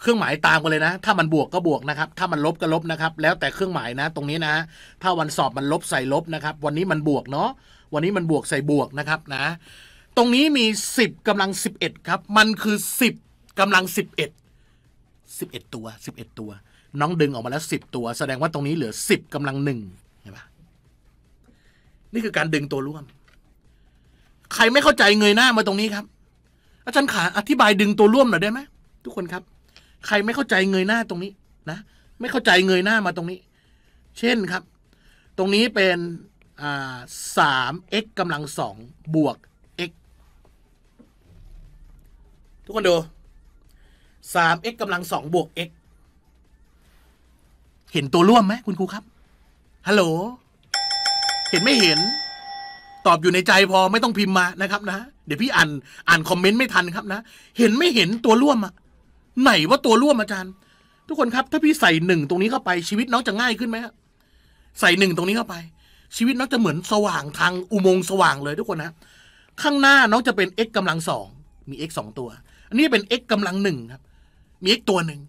เครื่องหมายตามกันเลยนะ ถ้ามันบวกก็บวกนะครับ ถ้ามันลบก็ลบนะครับ แล้วแต่เครื่องหมายนะ ตรงนี้นะถ้าวันสอบมันลบใส่ลบนะครับวันนี้มันบวกเนาะวันนี้มันบวกใส่บวกนะครับนะ ตรงนี้มีสิบกำลังสิบเอ็ดครับ มันคือสิบกำลังสสิิบบเอ็ดเอ็ดตัวสิบเอ็ดตัว น้องดึงออกมาแล้วสิบตัว แสดงว่าตรงนี้เหลือสิบกำลังหนึ่งนี่คือการดึงตัวร่วม ใครไม่เข้าใจเงยหน้ามาตรงนี้ครับ อาจารย์ขา อธิบายดึงตัวร่วมหน่อยได้ไหมทุกคนครับ ใครไม่เข้าใจเงยหน้าตรงนี้นะ ไม่เข้าใจเงยหน้ามาตรงนี้ เช่นครับตรงนี้เป็นสาม x กำลังสองบวก x ทุกคนดูสาม x กำลังสองบวก x เห็นตัวร่วมไหมคุณครูครับ ฮัลโหลเห็นไม่เห็น ตอบอยู่ในใจพอไม่ต้องพิมพ์มานะครับ นะ เดี๋ยวพี่อ่านอ่านคอมเมนต์ไม่ทันครับนะ เห็นไม่เห็นตัวร่วมอะไหนว่าตัวร่วมอาจารย์ ทุกคนครับ ถ้าพี่ใส่หนึ่งตรงนี้เข้าไป ชีวิตน้องจะง่ายขึ้นไหมครใส่หนึ่งตรงนี้เข้าไป ชีวิตน้องจะเหมือนสว่างทางอุโมงค์สว่างเลย ทุกคนนะข้างหน้าน้องจะเป็น x กำลังสองมี x สองตัว อันนี้เป็น x กำลังหนึ่งครับ มี x ตัวหนึ่ง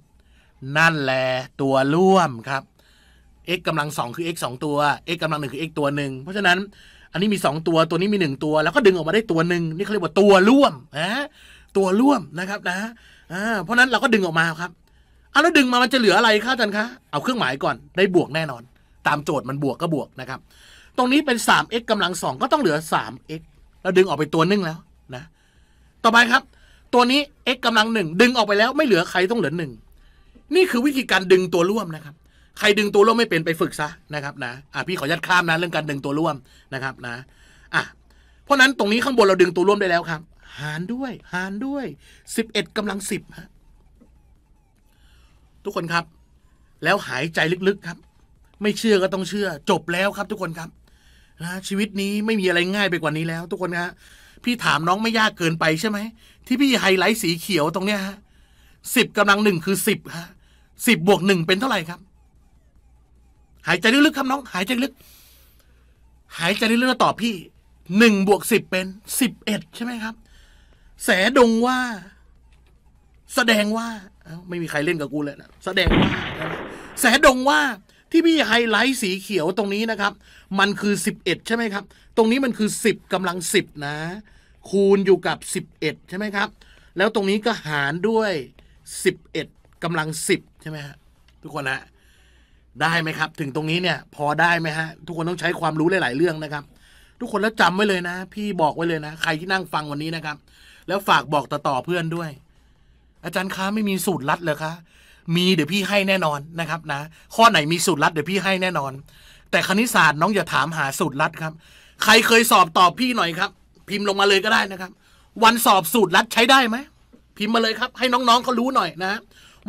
นั่นแหละตัวร่วมครับ x กำลังสองคือ x 2 ตัว x กำลังหนึ่งคือ x ตัวหนึ่งเพราะฉะนั้นอันนี้มี 2 ตัวตัวนี้มี 1 ตัว แล้วก็ดึงออกมาได้ตัวหนึ่งนี่เขาเรียกว่าตัวร่วมนะตัวร่วมนะครับนะเพราะนั้นเราก็ดึงออกมาครับเอาแล้วดึงมามันจะเหลืออะไรคบอาจารย์คะเอาเครื่องหมายก่อนได้บวกแน่นอน ตามโจทย์มันบวกก็บวกนะครับ ตรงนี้เป็น 3x กำลัง 2ก็ต้องเหลือ 3x เราดึงออกไปตัวหนึ่งแล้วนะต่อไปครับ ตัวนี้ x กำลังหนึ่งดึงออกไปแล้วไม่เหลือใครต้องเหลือหนึ่งนี่คือวิธีการดึงตัวร่วมนะครับใครดึงตัวร่วมไม่เป็นไปฝึกซะนะครับ นะอ่ะพี่ขอยัดข้ามนะเรื่องการดึงตัวร่วมนะครับ นะอ่ะเพราะนั้นตรงนี้ข้างบนเราดึงตัวร่วมได้แล้วครับ หารด้วย หารด้วยสิบเอ็ดกำลังสิบฮะทุกคนครับ แล้วหายใจลึกๆครับ ไม่เชื่อก็ต้องเชื่อ จบแล้วครับ ทุกคนครับนะชีวิตนี้ไม่มีอะไรง่ายไปกว่านี้แล้ว ทุกคนนะพี่ถามน้องไม่ยากเกินไปใช่ไหมที่พี่ไฮไลท์สีเขียวตรงเนี้ยฮะสิบกำลังหนึ่งคือสิบฮะสิบบวกหนึ่งเป็นเท่าไหร่ครับหายใจลึกๆครับน้อง หายใจลึก หายใจลึกๆแล้วตอบพี่หนึ่งบวกสิบเป็นสิบเอ็ดใช่ไหมครับ แสดงว่า แสดงว่าไม่มีใครเล่นกับกูเลยนะแสดงว่าแสดงว่าที่พี่ไฮไลท์สีเขียวตรงนี้นะครับ มันคือสิบเอ็ดใช่ไหมครับ ตรงนี้มันคือสิบกำลังสิบนะ คูณอยู่กับสิบเอ็ดใช่ไหมครับ แล้วตรงนี้ก็หารด้วยสิบเอ็ดกำลังสิบใช่ไหมฮะทุกคนนะได้ไหมครับ ถึงตรงนี้เนี่ยพอได้ไหมฮะทุกคนต้องใช้ความรู้หลาย ๆเรื่องนะครับ ทุกคนแล้วจำไว้เลยนะ พี่บอกไว้เลยนะใครที่นั่งฟังวันนี้นะครับ แล้วฝากบอกต่ออเพื่อนด้วย อาจารย์คะไม่มีสูตรลัดเลยคะมีเดี๋ยวพี่ให้แน่นอนนะครับนะข้อไหนมีสูตรลัดเดี๋ยวพี่ให้แน่นอน แต่คณิตศาสตร์น้องอย่าถามหาสูตรลัดครับ ใครเคยสอบตอบพี่หน่อยครับ พิมพ์ลงมาเลยก็ได้นะครับ วันสอบสูตรลัดใช้ได้ไหมพิมพ์มาเลยครับ ให้น้องๆเขารู้หน่อยนะ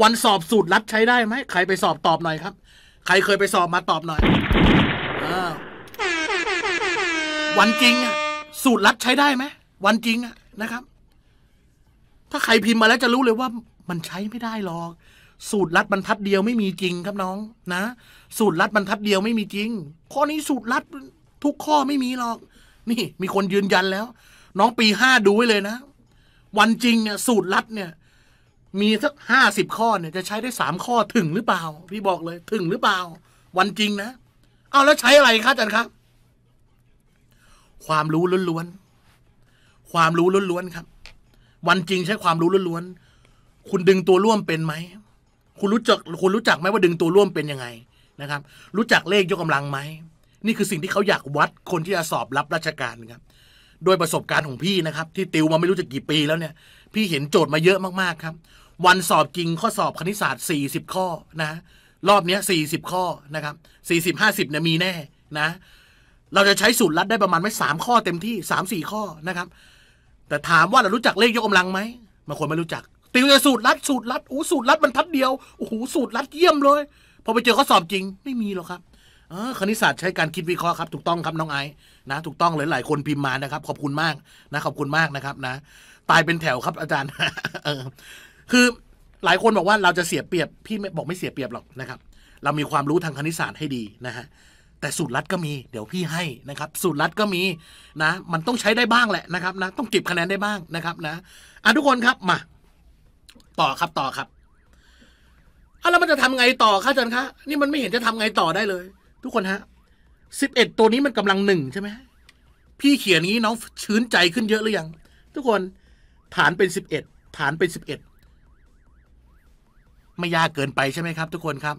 วันสอบสูตรลัดใช้ได้ไหมใครไปสอบตอบหน่อยครับใครเคยไปสอบมาตอบหน่อยอวันจริงอะสูตรลัดใช้ได้ไหมวันจริงอะนะครับ ถ้าใครพิมพ์มาแล้วจะรู้เลยว่า มันใช้ไม่ได้หรอกสูตรลัดบรรทัดเดียวไม่มีจริงครับน้อง นะสูตรลัดบรรทัดเดียวไม่มีจริงข้อนี้สูตรลัด ทุกข้อไม่มีหรอก นี่ มีคนยืนยันแล้ว น้องปีห้าดูไว้เลยนะ วันจริงเนี่ยสูตรลัดเนี่ยมีสักห้าสิบข้อเนี่ยจะใช้ได้สามข้อถึงหรือเปล่า พี่บอกเลย ถึงหรือเปล่าวันจริงนะเอาแล้วใช้อะไรครับอาจารย์ครับ ความรู้ล้วนๆความรู้ล้วนๆครับ วันจริงใช้ความรู้ล้วนๆคุณดึงตัวร่วมเป็นไหมคุณรู้จักคุณรู้จักไหมว่าดึงตัวร่วมเป็นยังไงนะครับ รู้จักเลขยกกำลังไหม นี่คือสิ่งที่เขาอยากวัดคนที่จะสอบรับราชการครับ โดยประสบการณ์ของพี่นะครับ ที่ติวมาไม่รู้จะกี่ปี แล้วเนี่ยพี่เห็นโจทย์มาเยอะมากๆครับ วันสอบจริงข้อสอบคณิตศาสตร์ 40 ข้อนะ รอบนี้ 40 ข้อนะครับ 40 50เนี่ยมีแน่นะ เราจะใช้สูตรลัดได้ประมาณไม่สามข้อเต็มที่สามสี่ข้อนะครับ แต่ถามว่าเรารู้จักเลขยกกำลังไหมบางคนไม่รู้จัก ติวจะสูตรลัด สูตรลัดโอ้สูตรลัดมันทัดเดียวโอ้โหสูตรลัดเยี่ยมเลย พอไปเจอข้อสอบจริงไม่มีหรอกครับคณิตศาสตร์ใช้การคิดวิเคราะห์ครับถูกต้องครับน้องไอ้นะถูกต้องเลยหลายคนพิมพ์มานะครับ ขอบคุณมากนะขอบคุณมากนะครับนะตายเป็นแถวครับ อาจารย์คือหลายคนบอกว่าเราจะเสียเปรียบ พี่บอกไม่เสียเปรียบหรอกนะครับ เรามีความรู้ทางคณิตศาสตร์ให้ดีนะฮะ แต่สูตรลัดก็มีเดี๋ยวพี่ให้นะครับสูตรลัดก็มีนะ มันต้องใช้ได้บ้างแหละนะครับ นะ ต้องเก็บคะแนนได้บ้างนะครับ นะอ่ะทุกคนครับ มาต่อครับต่อครับอ่ะแล้วมันจะทำไงต่อคะอาจารย์คะนี่มันไม่เห็นจะทำไงต่อได้เลยทุกคนฮะสิบเอ็ดตัวนี้มันกำลังหนึ่งใช่ไหมพี่เขียนงี้น้องชื้นใจขึ้นเยอะหรือยังทุกคนฐานเป็นสิบเอ็ดฐานเป็นสิบเอ็ดไม่ยากเกินไปใช่ไหมครับ ทุกคนครับ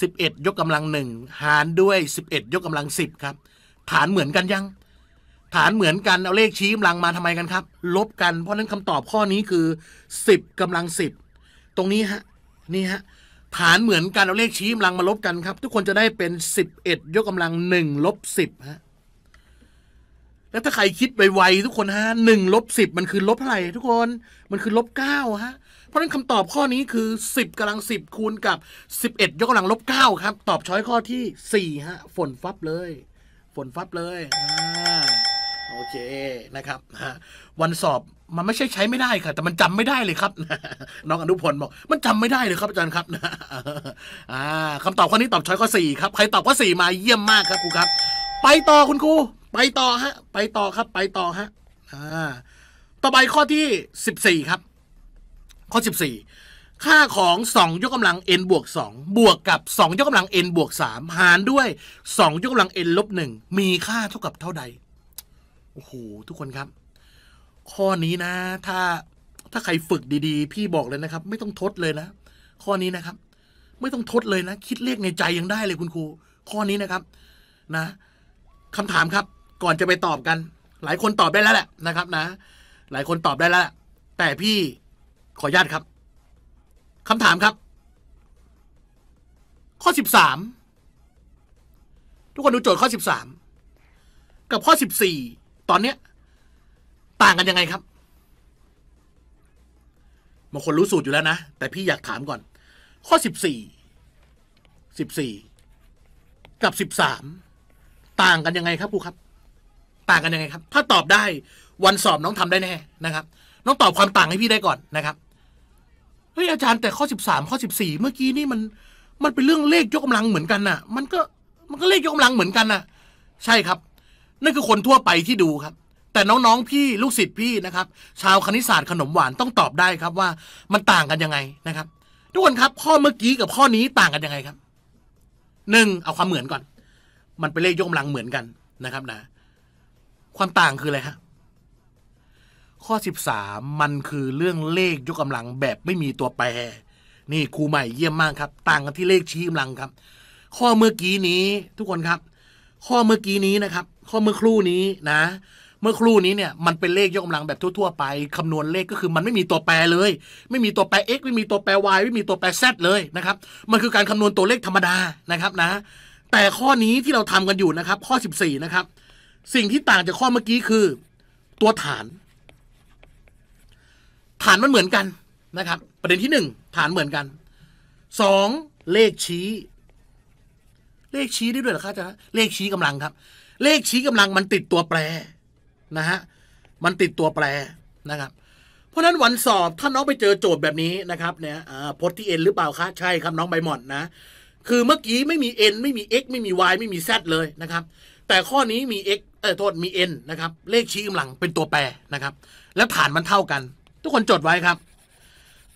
สิบเอ็ดยกกำลังหนึ่งหารด้วยสิบเอ็ดยกกำลังสิบครับ ฐานเหมือนกันยัง ฐานเหมือนกันเอาเลขชี้กำลังมาทำไมกันครับ ลบกัน เพราะนั้นคำตอบข้อนี้คือสิบกำลังสิบตรงนี้ฮะนี่ฮะฐานเหมือนกันเอาเลขชี้กำลังมาลบกันครับ ทุกคนจะได้เป็นสิบเอ็ดยกกำลังหนึ่งลบสิบฮะแล้วถ้าใครคิดไวๆทุกคนฮะหนึ่งลบสิบมันคือลบเท่าไหร่ทุกคนมันคือลบเก้าฮะเพราะนั้นคำตอบข้อนี้คือสิบกำลังสิบคูณกับสิบเอ็ดยกกำลังลบเก้าครับ ตอบช้อยข้อที่สี่ฮะฝนฟับเลย ฝนฟับเลยอ่าอเคนะครับ วันสอบมันไม่ใช่ใช้ไม่ได้ค่ะแต่มันจำไม่ได้เลยครับน้องอนุพลบอกมันจำไม่ได้เลยครับอาจารย์ครับอ่าคำตอบข้อนี้ตอบ ช้อยข้อสี่ครับใครตอบข้อสี่มาเยี่ยมมากครับครูครับ ไปต่อคุณครูไปต่อฮะไปต่อครับ ไปต่อฮะอ่าต่อไปข้อที่สิบสี่ครับข้อสิบสี่ค่าของ 2 ยกกำลัง n บวก2บวกกับ 2 ยกกำลัง n บวก3หารด้วย 2 ยกกำลัง n ลบ1มีค่าเท่ากับเท่าใดโอ้โหทุกคนครับ ข้อนี้นะ ถ้าถ้าใครฝึกดี ๆ พี่บอกเลยนะครับ ไม่ต้องทดเลยนะข้อนี้นะครับ ไม่ต้องทดเลยนะคิดเลขในใจยังได้เลยคุณครูข้อนี้นะครับ นะคำถามครับ ก่อนจะไปตอบกัน หลายคนตอบได้แล้วแหละนะครับนะหลายคนตอบได้แล้วแแต่พี่ขออนุญาตครับคำถามครับ ข้อสิบสามทุกคนดูโจทย์ข้อสิบสามกับข้อสิบสี่ตอนเนี้ย ต่างกันยังไงครับบางคนรู้สูตรอยู่แล้วนะแต่พี่อยากถามก่อน ข้อสิบสี่สิบสี่กับสิบสามต่างกันยังไงครับครูครับ ต่างกันยังไงครับ ถ้าตอบได้วันสอบน้องทำได้แน่นะครับ น้องตอบความต่างให้พี่ได้ก่อนนะครับเฮ้ยอาจารย์แต่ข้อสิบสามข้อสิบสี่เมื่อกี้นี่มัน มันเป็นเรื่องเลขยกกาลังเหมือนกันน่ะ มันก็ มันก็เลขยกกาลังเหมือนกันน่ะ ใช่ครับนั่นคือคนทั่วไปที่ดูครับ แต่น้องๆพี่ ลูกศิษย์พี่นะครับ ชาวคณิตศาสตร์ขนมหวานต้องตอบได้ครับ ว่ามันต่างกันยังไงนะครับ ทุกคนครับข้อเมื่อกี้กับข้อนี้ต่างกันยังไงครับหนึ่งเอาความเหมือนก่อน มันเป็นเลขยกกำลังเหมือนกันนะครับ นะความต่างคืออะไรฮะข้อสิบามมันคือเรื่องเลขยกกำลังแบบไม่มีตัวแปรนี่ครูใหม่เยี่ยมมากครับ ต่างกันที่เลขชี้กำลังครับ ข้อเมื่อกี้นี้ทุกคนครับ ข้อเมื่อกี้นี้นะครับข้อเมื่อครู่นี้นะ เมื่อครู่นี้เนี่ยมันเป็นเลขยกกำลังแบบทั่วๆไปคำนวณเลขก็คือ มันไม่มีตัวแปรเลย ไม่มีตัวแปร x ไม่มีตัวแปร y ไม่มีตัวแปร z เลยนะครับ มันคือการคำนวณตัวเลขธรรมดานะครับนะแต่ข้อนี้ที่เราทำกันอยู่นะครับ ข้อ14นะครับสิ่งที่ต่างจากข้อเมื่อกี้คือ ตัวฐาน ฐานมันเหมือนกันนะครับ ประเด็นที่ 1 ฐานเหมือนกัน2เลขชี้ เลขชี้ได้ด้วยเหรอครับอาจารย์เลขชี้กำลังครับเลขชี้กำลังมันติดตัวแปรนะฮะ มันติดตัวแปรนะครับ เพราะฉะนั้นวันสอบถ้าน้องไปเจอโจทย์แบบนี้นะครับเนี่ยพจน์ที่เอ็นหรือเปล่าคะ ใช่ครับน้องใบหมอนนะ คือเมื่อกี้ไม่มีเอ็นไม่มีเอ็กไม่มีวยไม่มีแซดเลยนะครับ แต่ข้อนี้มีเอ็กเออโทษมีเอ็นนะครับเลขชี้กำลังเป็นตัวแปรนะครับ แล้วฐานมันเท่ากัน ทุกคนจดไว้ครับ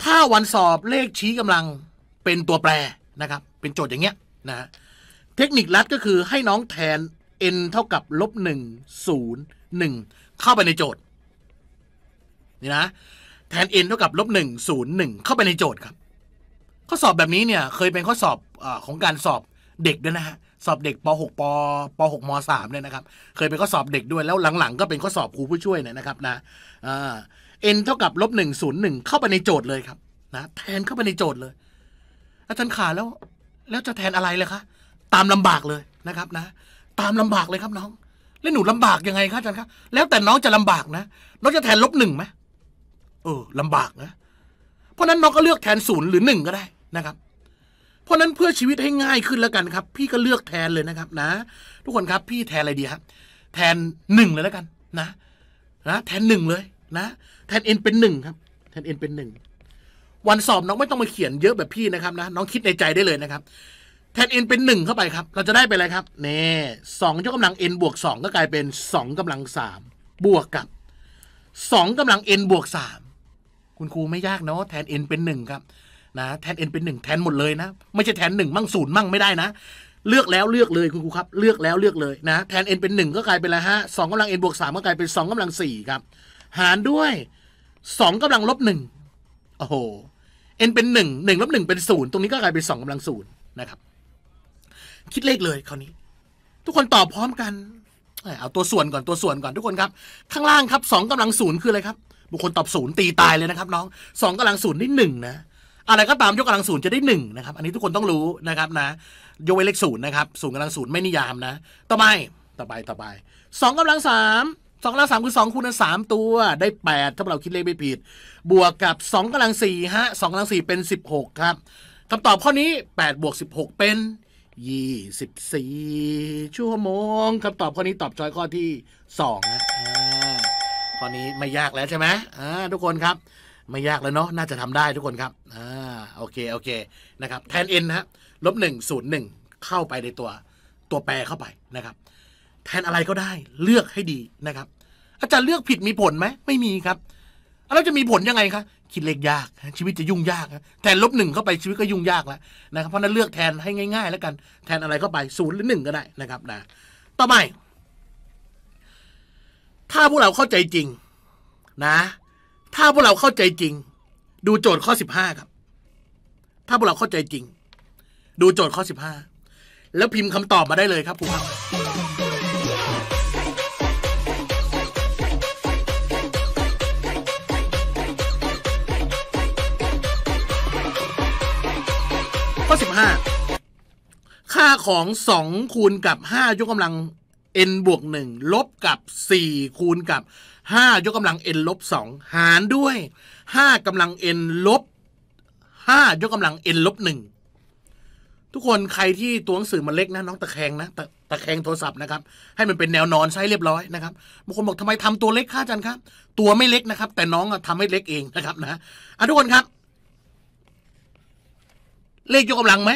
ถ้าวันสอบเลขชี้กำลังเป็นตัวแปรนะครับ เป็นโจทย์อย่างเงี้ยนะเทคนิคลัดก็คือให้น้องแทน n เท่ากับลบหนึ่งศูนย์หนึ่งเข้าไปในโจทย์นี่นะ แทน n เท่ากับลบหนึ่งศูนย์หนึ่งเข้าไปในโจทย์ครับ ข้อสอบแบบนี้เนี่ย เคยเป็นข้อสอบอของการสอบเด็กด้วยนะฮะสอบเด็กป .6 ปป .6 ม .3 เนี่ยนะครับ เคยเป็นข้อสอบเด็กด้วยแล้วหลัง ๆ ก็เป็นข้อสอบครูผู้ช่วยเนี่ยนะครับ นะเอ็นเท่ากับลบหนึ่งศูนย์หนึ่งเข้าไปในโจทย์เลยครับ นะแทนเข้าไปในโจทย์เลยอาจารย์ขาแล้วแล้วจะแทนอะไรเลยคะตามลำบากเลยนะครับนะตามลำบากเลยครับน้อง แล้วหนูลำบากยังไงครับอาจารย์ครับ แล้วแต่น้องจะลำบากนะน้องจะแทนลบหนึ่งไหมเออ ลำบากนะ เพราะนั้นน้องก็เลือกแทนศูนย์หรือหนึ่งก็ได้นะครับ เพราะนั้นเพื่อชีวิตให้ง่ายขึ้นแล้วกันครับ พี่ก็เลือกแทนเลยนะครับ นะทุกคนครับ พี่แทนอะไรดีครับแทนหนึ่งเลยแล้วกัน นะนะแทนหนึ่งเลย นะ แทนเอ็นเป็นหนึ่งครับ แทนเอ็นเป็นหนึ่งวันสอบน้องไม่ต้องมาเขียนเยอะแบบพี่นะครับ นะ น้องคิดในใจได้เลยนะครับแทน n เป็น 1 เข้าไปครับ เราจะได้เป็นอะไรครับเน่สองยกกำลัง n บวก 2 ก็กลายเป็น 2กำลัง3บวกกับ 2กำลัง n บวก3คุณครูไม่ยากเนาะแทน n เป็น 1 ครับนะ แทน n เป็น 1 แทนหมดเลยนะ ไม่ใช่แทน1มั่งศูนย์มั่งไม่ได้นะเลือกแล้วเลือกเลยคุณครูครับเลือกแล้วเลือกเลยนะ แทน n เป็น 1 ก็กลายเป็นอะไรฮะสองกำลัง n บวก3ก็กลายเป็น2กำลัง4ครับ หารด้วย 2กำลังลบ1โอ้โห n เป็น 1 1ลบ1เป็น0ตรงนี้ก็กลายเป็น 2กำลัง0นะครับคิดเลขเลยคราวนี้ ทุกคนตอบพร้อมกัน เอาตัวส่วนก่อนตัวส่วนก่อนทุกคนครับ ข้างล่างครับสองกำลังศูนย์คืออะไรครับบุคคลตอบศูนย์ตีตายเลยนะครับ น้องสองกำลังศูนย์ได้หนึ่งนะ อะไรก็ตามยกกำลังศูนย์จะได้หนึ่งนะครับ อันนี้ทุกคนต้องรู้นะครับนะ ยกเว้นเลขศูนย์นะครับศูนย์กำลังศูนย์ไม่นิยามนะต่อไปต่อไปต่อไปสองกำลังสามสองกำลังสามคือสองคูณสามตัวได้แปดถ้าเราคิดเลขไม่ผิด บวกกับสองกำลังสี่ฮะสองกำลังสี่เป็นสิบหกครับคำตอบข้อนี้แปดบวกสิบหกเป็น24 ชั่วโมงคำตอบข้อนี้ตอบจอยข้อที่ 2 นะข้อนี้ไม่ยากแล้วใช่ไหมทุกคนครับ ไม่ยากแล้วเนาะน่าจะทำได้ทุกคนครับอ่าโอเคโอเคนะครับแทน n นะลบหหนนนึ่งศูย์ึ่งเข้าไปในตัว ตัวแปรเข้าไปนะครับ แทนอะไรก็ได้เลือกให้ดีนะครับ อาจารย์เลือกผิดมีผลไหม ไม่มีครับแล้วจะมีผลยังไงคะคิดเลขยากชีวิตจะยุ่งยากแทนลบหนึ่งเข้าไปชีวิตก็ยุ่งยากแล้วนะครับเพราะนั้นเลือกแทนให้ง่าย ๆ แล้วกันแทนอะไรเข้าไปศูนย์หรือหนึ่งก็ได้นะครับนะต่อไปถ้าพวกเราเข้าใจจริง นะ ถ้าพวกเราเข้าใจจริง ดูโจทย์ข้อสิบห้าครับ ถ้าพวกเราเข้าใจจริง ดูโจทย์ข้อสิบห้าแล้วพิมพ์คำตอบมาได้เลยครับครูครับห้าค่าของสองคูณกับห้ายกกำลัง n บวกหนึ่งลบกับสี่คูณกับห้ายกกำลัง n ลบสองหารด้วยห้ากำลัง n ลบห้ายกกำลัง n ลบหนึ่งทุกคนใครที่ตัวหนังสือมันเล็กนะ น้องตะแคงนะตะตะแคงโทรศัพท์นะครับให้มันเป็นแนวนอนใช้เรียบร้อยนะครับบางคนบอกทำไมทำตัวเล็กค่าจันครับ ตัวไม่เล็กนะครับ แต่น้องทำให้เล็กเองนะครับนะอ่ะทุกคนครับเลขยกกำลังไหม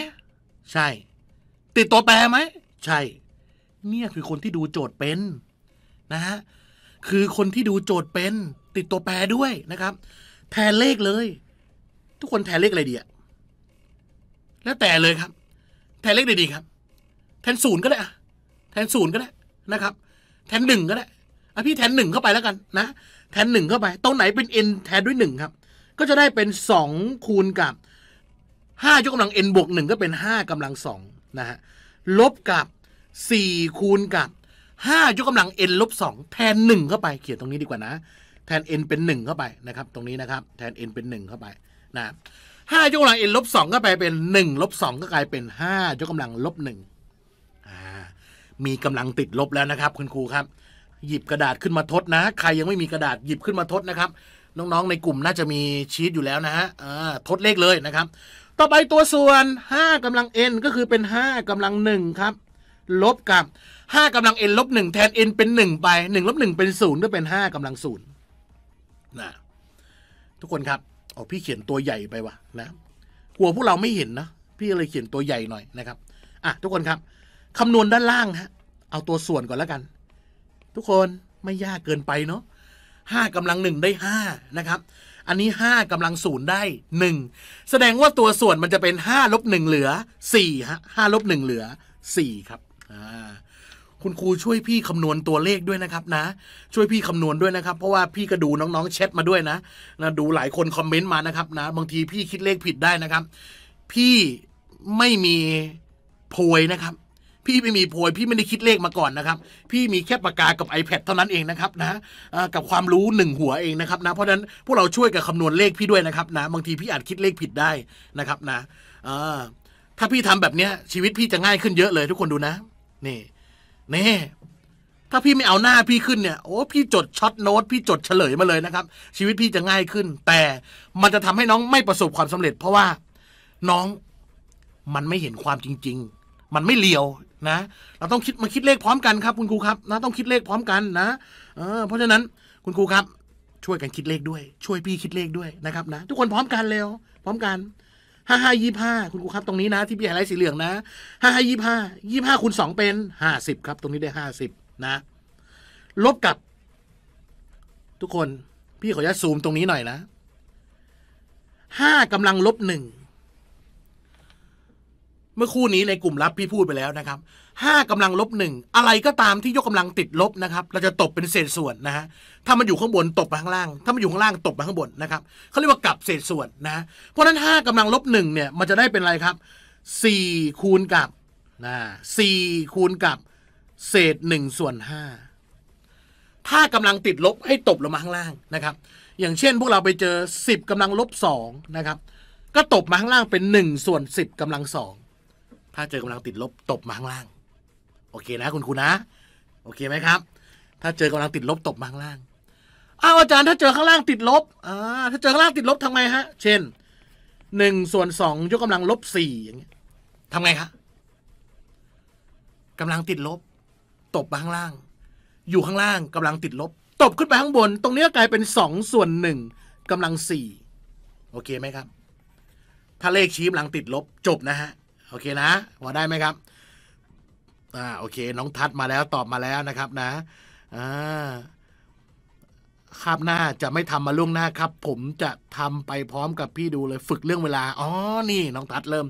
ใช่ ติดตัวแปรไหมใช่ เนี่ยคือคนที่ดูโจทย์เป็นนะฮะคือคนที่ดูโจทย์เป็น ติดตัวแปรด้วยนะครับ แทนเลขเลย ทุกคนแทนเลขอะไรดีอะแล้วแต่เลยครับ แทนเลขดีๆครับ แทนศูนย์ก็ได้อะแทนศูนย์ก็ได้นะครับ แทนหนึ่งก็ได้อ่ะพี่แทนหนึ่งเข้าไปแล้วกัน นะแทนหนึ่งเข้าไปตรงไหนเป็น n แทนด้วยหนึ่งครับ ก็จะได้เป็นสองคูณกับห้ายกกำลัง n บวกหนึ่งก็เป็นห้ากำลังสองนะฮะลบกับสี่คูณกับห้ายกกำลัง n ลบสองแทนหนึ่งเข้าไปเขียนตรงนี้ดีกว่านะแทน n เป็นหนึ่งเข้าไปนะครับตรงนี้นะครับแทน n เป็นหนึ่งเข้าไปนะห้ายกกำลัง n ลบสองก็ไปเป็นหนึ่งลบสองก็กลายเป็นห้ายกกำลัง ลบหนึ่งมีกำลังติดลบแล้วนะครับคุณครูครับหยิบกระดาษขึ้นมาทดนะใครยังไม่มีกระดาษหยิบขึ้นมาทดนะครับน้องๆ ในกลุ่มน่าจะมีชีตอยู่แล้วนะฮะทดเลขเลยนะครับต่อไปตัวส่วน 5 กำลัง n ก็คือเป็น 5 กำลัง 1 ครับ ลบกับ 5 กำลัง n ลบ 1 แทน n เป็น 1 ไป 1 ลบ 1 เป็น0ก็เป็น 5 กำลัง0นะ ทุกคนครับอาพี่เขียนตัวใหญ่ไปวะนะกลัวพวกเราไม่เห็นนะ พี่เลยเขียนตัวใหญ่หน่อยนะครับ อ่ะ ทุกคนครับ คำนวณด้านล่างฮะเอาตัวส่วนก่อนแล้วกัน ทุกคน ไม่ยากเกินไปเนาะ5 กำลัง 1 ได้ 5 นะครับอันนี้ 5กำลังศูนย์ได้ 1 แสดงว่าตัวส่วนมันจะเป็น 5 ลบ 1 เหลือ4ฮะ5ลบ1เหลือ 4 ครับอ่าคุณครู ช่วยพี่คำนวณตัวเลขด้วยนะครับนะ ช่วยพี่คำนวณด้วยนะครับ เพราะว่าพี่ก็ดูน้องๆแชทมาด้วยนะนะดูหลายคนคอมเมนต์มานะครับนะบางทีพี่คิดเลขผิดได้นะครับ พี่ไม่มีโพยนะครับพี่ไม่มีโพยพี่ไม่ได้คิดเลขมาก่อนนะครับ พี่มีแค่ปากกากับ iPad เท่านั้นเองนะครับ นะกับความรู้หนึ่งหัวเองนะครับนะเพราะนั้นพวกเราช่วยกับคำนวณเลขพี่ด้วยนะครับนะบางทีพี่อาจคิดเลขผิดได้นะครับนะถ้าพี่ทำแบบเนี้ย ชีวิตพี่จะง่ายขึ้นเยอะเลย ทุกคนดูนะนี่นี่ถ้าพี่ไม่เอาหน้าพี่ขึ้นเนี่ย โอ้พี่จดช็อตโน้ตพี่จดเฉลยมาเลยนะครับ ชีวิตพี่จะง่ายขึ้น แต่มันจะทำให้น้องไม่ประสบความสำเร็จ เพราะว่าน้องมันไม่เห็นความจริง ๆ มันไม่เลียวนะเราต้องคิดมาคิดเลขพร้อมกันครับคุณครูครับนะต้องคิดเลขพร้อมกันนะเออเพราะฉะนั้น คุณครูครับ ช่วยกันคิดเลขด้วย ช่วยพี่คิดเลขด้วยนะครับนะ ทุกคนพร้อมกันแล้วพร้อมกันห้าห้ายี่ห้าคุณครูครับตรงนี้นะที่พี่ไฮไลท์สีเหลืองนะห้าห้ายี่ห้ายี่ห้าคูณสองเป็นห้าสิบครับ ตรงนี้ได้ห้าสิบนะ ลบกับ ทุกคนพี่ขออนุญาตซูมตรงนี้หน่อยนะห้ากำลังลบหนึ่งเมื่อคู่นี้ในกลุ่มลับพี่พูดไปแล้วนะครับห้ากำลังลบหนึ่งอะไรก็ตามที่ยกกำลังติดลบนะครับเราจะตบเป็นเศษส่วนนะฮะถ้ามันอยู่ข้างบนตบไปข้างล่าง ถ้ามันอยู่ข้างล่างตบไปข้างบนนะครับเขาเรียกว่ากลับ เศษส่วนนะ เพราะนั้นห้ากำลังลบหนึ่งเนี่ยมันจะได้เป็นอะไรครับสี่คูณกับนะสี่คูณกับ เศษหนึ่งส่วนห้าถ้ากำลังติดลบให้ตบลงมาข้างล่างนะครับ อย่างเช่นพวกเราไปเจอสิบกำลังลบสองนะครับ ก็ตบมาข้างล่างเป็นหนึ่งส่วนสิบกำลังสองถ้าเจอกำลังติดลบตบมาข้างล่างโอเคนะคุณครูนะโอเคไหมครับ ถ้าเจอกำลังติดลบตบมาข้างล่างอ้าวอาจารย์ถ้าเจอข้างล่างติดลบอ่า ถ้าเจอข้างล่างติดลบทำไงฮะเช่นหนึ่งส่วนสองยกกำลังลบสี่อย่างเงี้ยทำไงคะกำลังติดลบ ตบมาข้างล่าง อยู่ข้างล่างกำลังติดลบ ตบขึ้นไปข้างบน ตรงนี้กลายเป็นสองส่วนหนึ่งกำลังสี่โอเคไหมครับ ถ้าเลขชี้กำลังติดลบจบนะฮะโอเคนะพอได้ไหมครับ อ่าโอเค น้องทัดมาแล้วตอบมาแล้วนะครับนะ อ่าคาบหน้าจะไม่ทำมาล่วงหน้าครับ ผมจะทำไปพร้อมกับพี่ดูเลยฝึกเรื่องเวลาอ๋อนี่น้องทัดเริ่ม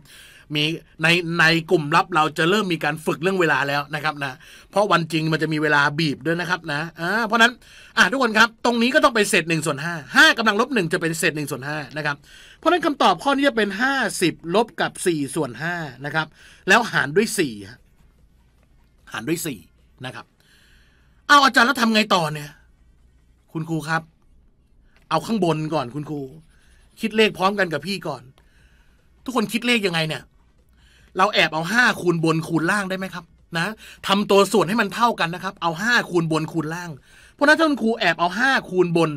มีในในกลุ่มลับเราจะเริ่มมีการฝึกเรื่องเวลาแล้วนะครับ นะ เพราะวันจริงมันจะมีเวลาบีบด้วยนะครับ นะเพราะนั้น อ่ะทุกคนครับ ตรงนี้ก็ต้องเป็นเศษหนึ่งส่วนห้าห้ากำลังลบหนึ่งจะเป็นเศษหนึ่งส่วนห้านะครับ เพราะนั้นคำตอบข้อนี้จะเป็นห้าสิบลบกับสี่ส่วนห้านะครับ แล้วหารด้วยสี่หารด้วยสี่นะครับเอาอาจารย์แล้วทำไงต่อเนี่ย คุณครูครับ เอาข้างบนก่อนคุณครูคิดเลขพร้อมกันกับพี่ก่อน ทุกคนคิดเลขยังไงเนี่ยเราแอบเอาห้าคูณบนคูณล่างได้ไหมครับนะทำตัวส่วนให้มันเท่ากันนะครับเอาห้าคูณบนคูณล่าง เพราะนั้นท่านครูแอบเอาห้าคูณบน